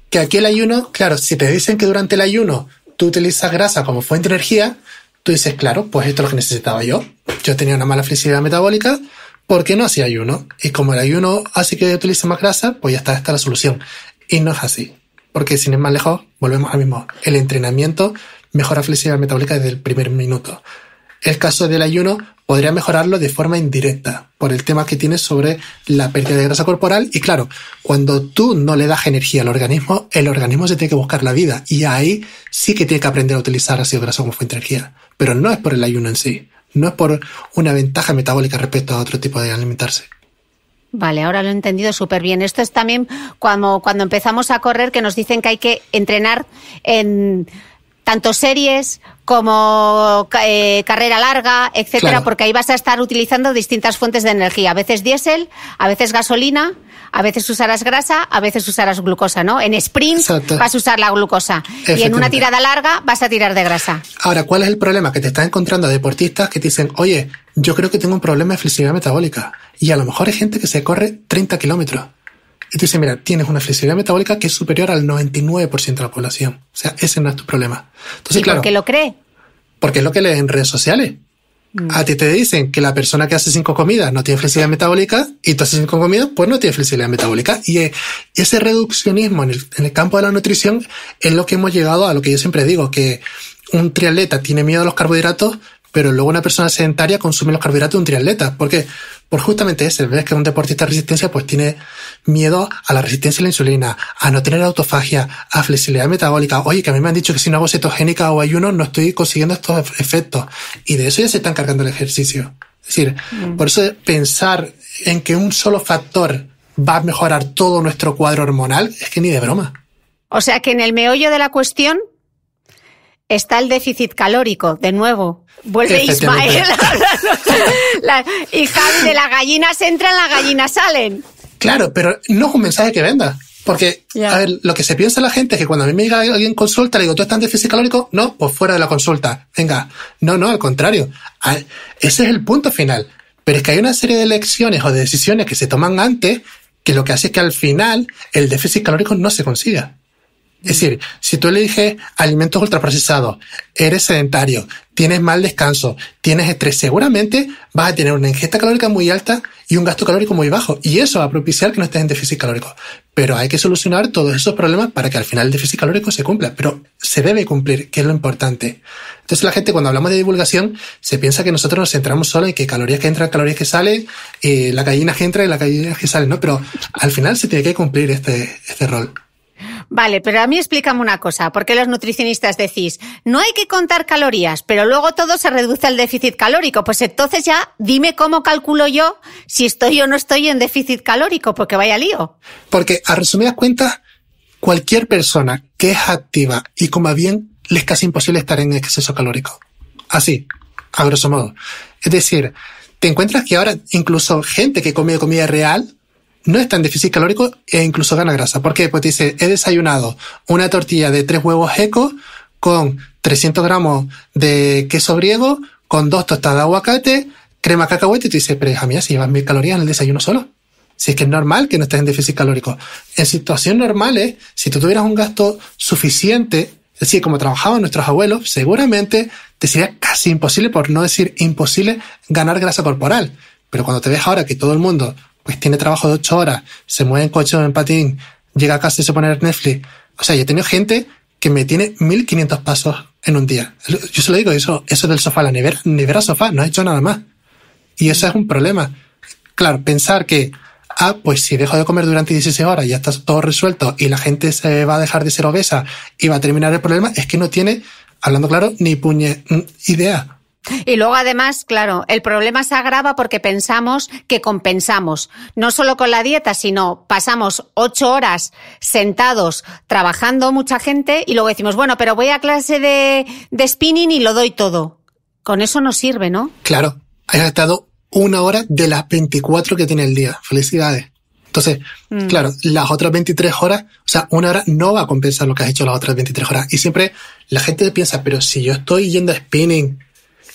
Que aquí el ayuno, claro, si te dicen que durante el ayuno tú utilizas grasa como fuente de energía, tú dices, claro, pues esto es lo que necesitaba yo. Yo tenía una mala flexibilidad metabólica porque no hacía ayuno. Y como el ayuno hace que utilice más grasa, pues ya está, está la solución. Y no es así. Porque sin es más lejos, volvemos al mismo. El entrenamiento mejora la flexibilidad metabólica desde el primer minuto. El caso del ayuno podría mejorarlo de forma indirecta por el tema que tiene sobre la pérdida de grasa corporal. Y claro, cuando tú no le das energía al organismo, el organismo se tiene que buscar la vida y ahí sí que tiene que aprender a utilizar ácido graso como fuente de energía. Pero no es por el ayuno en sí, no es por una ventaja metabólica respecto a otro tipo de alimentarse. Vale, ahora lo he entendido súper bien. Esto es también cuando, cuando empezamos a correr que nos dicen que hay que entrenar en tanto series como eh, carrera larga, etcétera, porque ahí vas a estar utilizando distintas fuentes de energía. A veces diésel, a veces gasolina, a veces usarás grasa, a veces usarás glucosa, ¿no? En sprint vas a usar la glucosa y en una tirada larga vas a tirar de grasa. Ahora, ¿cuál es el problema? Que te estás encontrando a deportistas que te dicen, oye, yo creo que tengo un problema de flexibilidad metabólica y a lo mejor hay gente que se corre 30 kilómetros y tú dices, mira, tienes una flexibilidad metabólica que es superior al 99% de la población. O sea, ese no es tu problema. Entonces, ¿Y claro, por qué lo cree? Porque es lo que leen en redes sociales. Mm. A ti te dicen que la persona que hace cinco comidas no tiene flexibilidad metabólica y tú haces cinco comidas, pues no tiene flexibilidad metabólica. Y eh, ese reduccionismo en el, en el campo de la nutrición es lo que hemos llegado a lo que yo siempre digo, que un triatleta tiene miedo a los carbohidratos, pero luego una persona sedentaria consume los carbohidratos de un triatleta. ¿Por qué? Por justamente ese. Ves que un deportista de resistencia pues tiene miedo a la resistencia a la insulina, a no tener autofagia, a flexibilidad metabólica. Oye, que a mí me han dicho que si no hago cetogénica o ayuno no estoy consiguiendo estos efectos. Y de eso ya se están cargando el ejercicio. Es decir, mm. por eso pensar en que un solo factor va a mejorar todo nuestro cuadro hormonal es que ni de broma. O sea que en el meollo de la cuestión Está el déficit calórico, de nuevo. Vuelve Ismael. la, y Javi, de las gallinas entran, las gallinas salen. Claro, pero no es un mensaje que venda. Porque, a ver, lo que se piensa la gente es que cuando a mí me llega alguien consulta, le digo, ¿tú estás en déficit calórico? No, pues fuera de la consulta. Venga. No, no, al contrario. Ah, ese es el punto final. Pero es que hay una serie de elecciones o de decisiones que se toman antes que lo que hace es que al final el déficit calórico no se consiga. Es decir, si tú eliges alimentos ultraprocesados, eres sedentario, tienes mal descanso, tienes estrés, seguramente vas a tener una ingesta calórica muy alta y un gasto calórico muy bajo. Y eso va a propiciar que no estés en déficit calórico. Pero hay que solucionar todos esos problemas para que al final el déficit calórico se cumpla. Pero se debe cumplir, que es lo importante. Entonces la gente cuando hablamos de divulgación se piensa que nosotros nos centramos solo en que calorías que entran, calorías que salen, eh, la gallina que entra y la gallina que sale, ¿no? Pero al final se tiene que cumplir este, este rol. Vale, pero a mí explícame una cosa, porque los nutricionistas decís, no hay que contar calorías, pero luego todo se reduce al déficit calórico. Pues entonces ya dime cómo calculo yo si estoy o no estoy en déficit calórico, porque vaya lío. Porque a resumidas cuentas, cualquier persona que es activa y coma bien, le es casi imposible estar en exceso calórico. Así, a grosso modo. Es decir, te encuentras que ahora incluso gente que come comida real no está en déficit calórico e incluso gana grasa. ¿Por qué? Pues te dice, he desayunado una tortilla de tres huevos secos con 300 gramos de queso griego, con dos tostadas de aguacate, crema cacahuete, y te dice, pero hija mía, si llevas mil calorías en el desayuno solo. Si es que es normal que no estés en déficit calórico. En situaciones normales, si tú tuvieras un gasto suficiente, es decir, como trabajaban nuestros abuelos, seguramente te sería casi imposible, por no decir imposible, ganar grasa corporal. Pero cuando te ves ahora que todo el mundo pues tiene trabajo de ocho horas, se mueve en coche o en patín, llega a casa y se pone Netflix. O sea, yo he tenido gente que me tiene 1500 pasos en un día. Yo se lo digo, eso, eso del sofá, la nevera, nevera sofá, no ha hecho nada más. Y eso es un problema. Claro, pensar que, ah, pues si dejo de comer durante 16 horas ya está todo resuelto y la gente se va a dejar de ser obesa y va a terminar el problema, es que no tiene, hablando claro, ni puñe mm, idea. Y luego además, claro, el problema se agrava porque pensamos que compensamos, no solo con la dieta, sino pasamos ocho horas sentados trabajando mucha gente y luego decimos, bueno, pero voy a clase de, de spinning y lo doy todo. Con eso no sirve, ¿no? Claro, has estado una hora de las 24 que tiene el día. Felicidades. Entonces, mm. claro, las otras 23 horas, o sea, una hora no va a compensar lo que has hecho las otras 23 horas. Y siempre la gente piensa, pero si yo estoy yendo a spinning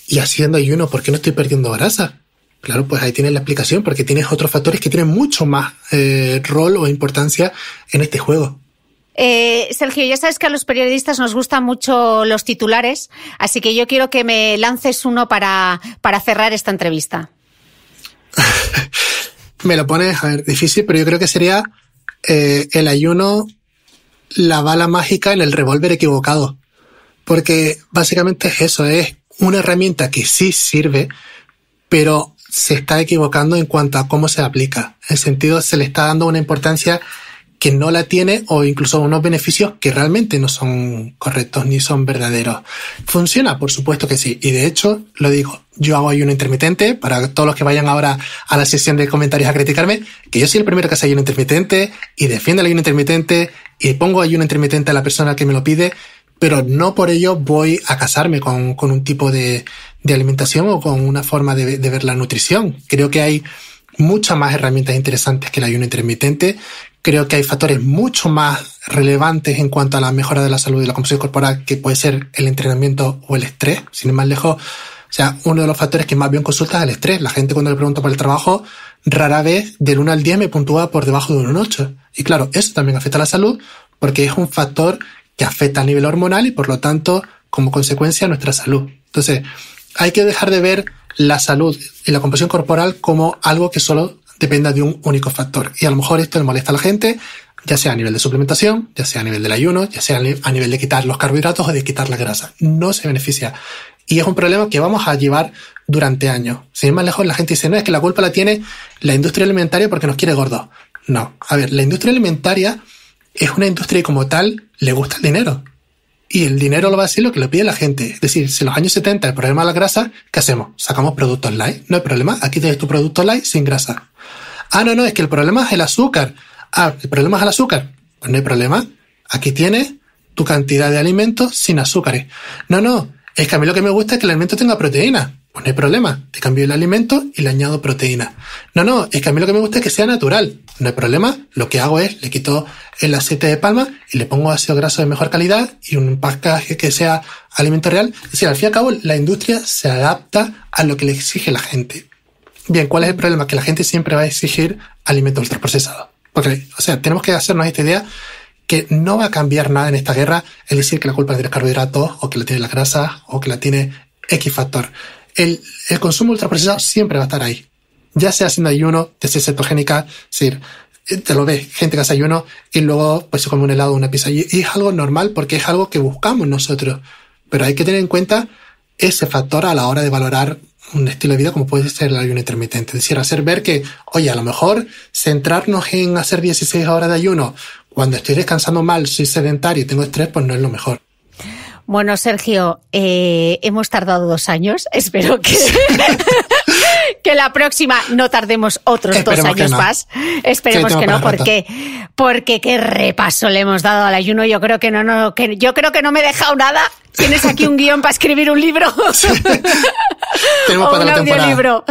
y haciendo ayuno, ¿por qué no estoy perdiendo grasa? Claro, pues ahí tienes la explicación, porque tienes otros factores que tienen mucho más eh, rol o importancia en este juego. Eh, Sergio, ya sabes que a los periodistas nos gustan mucho los titulares, así que yo quiero que me lances uno para, cerrar esta entrevista. me lo pones, a ver, difícil, pero yo creo que sería eh, el ayuno, la bala mágica en el revólver equivocado. Porque básicamente es eso, es una herramienta que sí sirve, pero se está equivocando en cuanto a cómo se aplica. En el sentido, se le está dando una importancia que no la tiene o incluso unos beneficios que realmente no son correctos ni son verdaderos. Funciona, por supuesto que sí. Y de hecho, lo digo, yo hago ayuno intermitente para todos los que vayan ahora a la sesión de comentarios a criticarme, que yo soy el primero que hace ayuno intermitente y defiendo el ayuno intermitente y pongo ayuno intermitente a la persona que me lo pide pero no por ello voy a casarme con, un tipo de, alimentación o con una forma de, ver la nutrición. Creo que hay muchas más herramientas interesantes que el ayuno intermitente. Creo que hay factores mucho más relevantes en cuanto a la mejora de la salud y la composición corporal que puede ser el entrenamiento o el estrés. Sin ir más lejos, o sea, uno de los factores que más bien consulta es el estrés. La gente cuando le pregunto por el trabajo, rara vez del 1 al 10 me puntúa por debajo de un 8. Y claro, eso también afecta a la salud porque es un factor que afecta a nivel hormonal y por lo tanto, como consecuencia, nuestra salud. Entonces, hay que dejar de ver la salud y la composición corporal como algo que solo dependa de un único factor. Y a lo mejor esto le molesta a la gente, ya sea a nivel de suplementación, ya sea a nivel del ayuno, ya sea a nivel de quitar los carbohidratos o de quitar la grasa. No se beneficia. Y es un problema que vamos a llevar durante años. Si es más lejos, la gente dice, no, es que la culpa la tiene la industria alimentaria porque nos quiere gordos. No. A ver, la industria alimentaria es una industria como tal le gusta el dinero. Y el dinero lo va a decir lo que le pide la gente. Es decir, si en los años 70 el problema es la grasa, ¿qué hacemos? Sacamos productos light. No hay problema. Aquí tienes tu producto light sin grasa. Ah, no, no, es que el problema es el azúcar. Ah, el problema es el azúcar. Pues no hay problema. Aquí tienes tu cantidad de alimentos sin azúcares. No, no, es que a mí lo que me gusta es que el alimento tenga proteína. Pues no hay problema. Te cambio el alimento y le añado proteína. No, no, es que a mí lo que me gusta es que sea natural no hay problema. Lo que hago es, le quito el aceite de palma y le pongo ácido graso de mejor calidad y un pascaje que sea alimento real. Es decir, al fin y al cabo, la industria se adapta a lo que le exige la gente. Bien, ¿cuál es el problema? Que la gente siempre va a exigir alimento ultraprocesado. Porque, o sea, tenemos que hacernos esta idea que no va a cambiar nada en esta guerra el decir que la culpa es de carbohidrato carbohidratos o que la tiene la grasa o que la tiene X factor. el consumo ultraprocesado siempre va a estar ahí ya sea haciendo ayuno, ser cetogénica, es decir, eh, te lo ves, gente que hace ayuno y luego pues se come un helado una pizza. Y, es algo normal porque es algo que buscamos nosotros. Pero hay que tener en cuenta ese factor a la hora de valorar un estilo de vida como puede ser el ayuno intermitente. Es hacer ver que, oye, a lo mejor centrarnos en hacer 16 horas de ayuno cuando estoy descansando mal, soy sedentario y tengo estrés, pues no es lo mejor. Bueno, Sergio, eh, hemos tardado dos años. Espero que, que la próxima no tardemos otros dos años más. Esperemos que no, porque, porque qué repaso le hemos dado al ayuno. Yo creo que no, no, que yo creo que no me he dejado nada. Tienes aquí un guión para escribir un libro. Tenemos para un otra Temporada.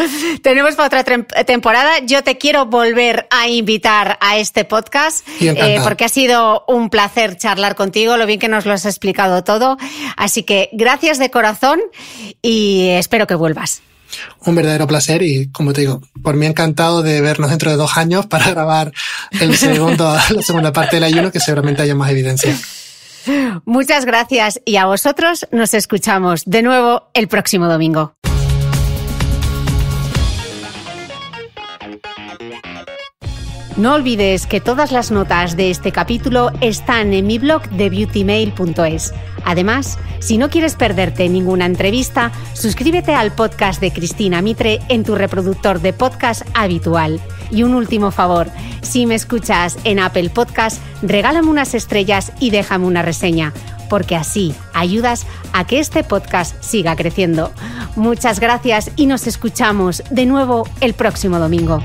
Tenemos para otra temporada. Yo te quiero volver a invitar a este podcast eh, porque ha sido un placer charlar contigo, lo bien que nos lo has explicado todo. Así que gracias de corazón y espero que vuelvas un verdadero placer y como te digo, por mí encantado de vernos dentro de dos años para grabar el segundo, la segunda parte del ayuno que seguramente haya más evidencia. Muchas gracias y a vosotros nos escuchamos de nuevo el próximo domingo. No olvides que todas las notas de este capítulo están en mi blog de beautymail.es. Además, si no quieres perderte ninguna entrevista, suscríbete al podcast de Cristina Mitre en tu reproductor de podcast habitual. Y un último favor, si me escuchas en Apple Podcast, regálame unas estrellas y déjame una reseña, porque así ayudas a que este podcast siga creciendo. Muchas gracias y nos escuchamos de nuevo el próximo domingo.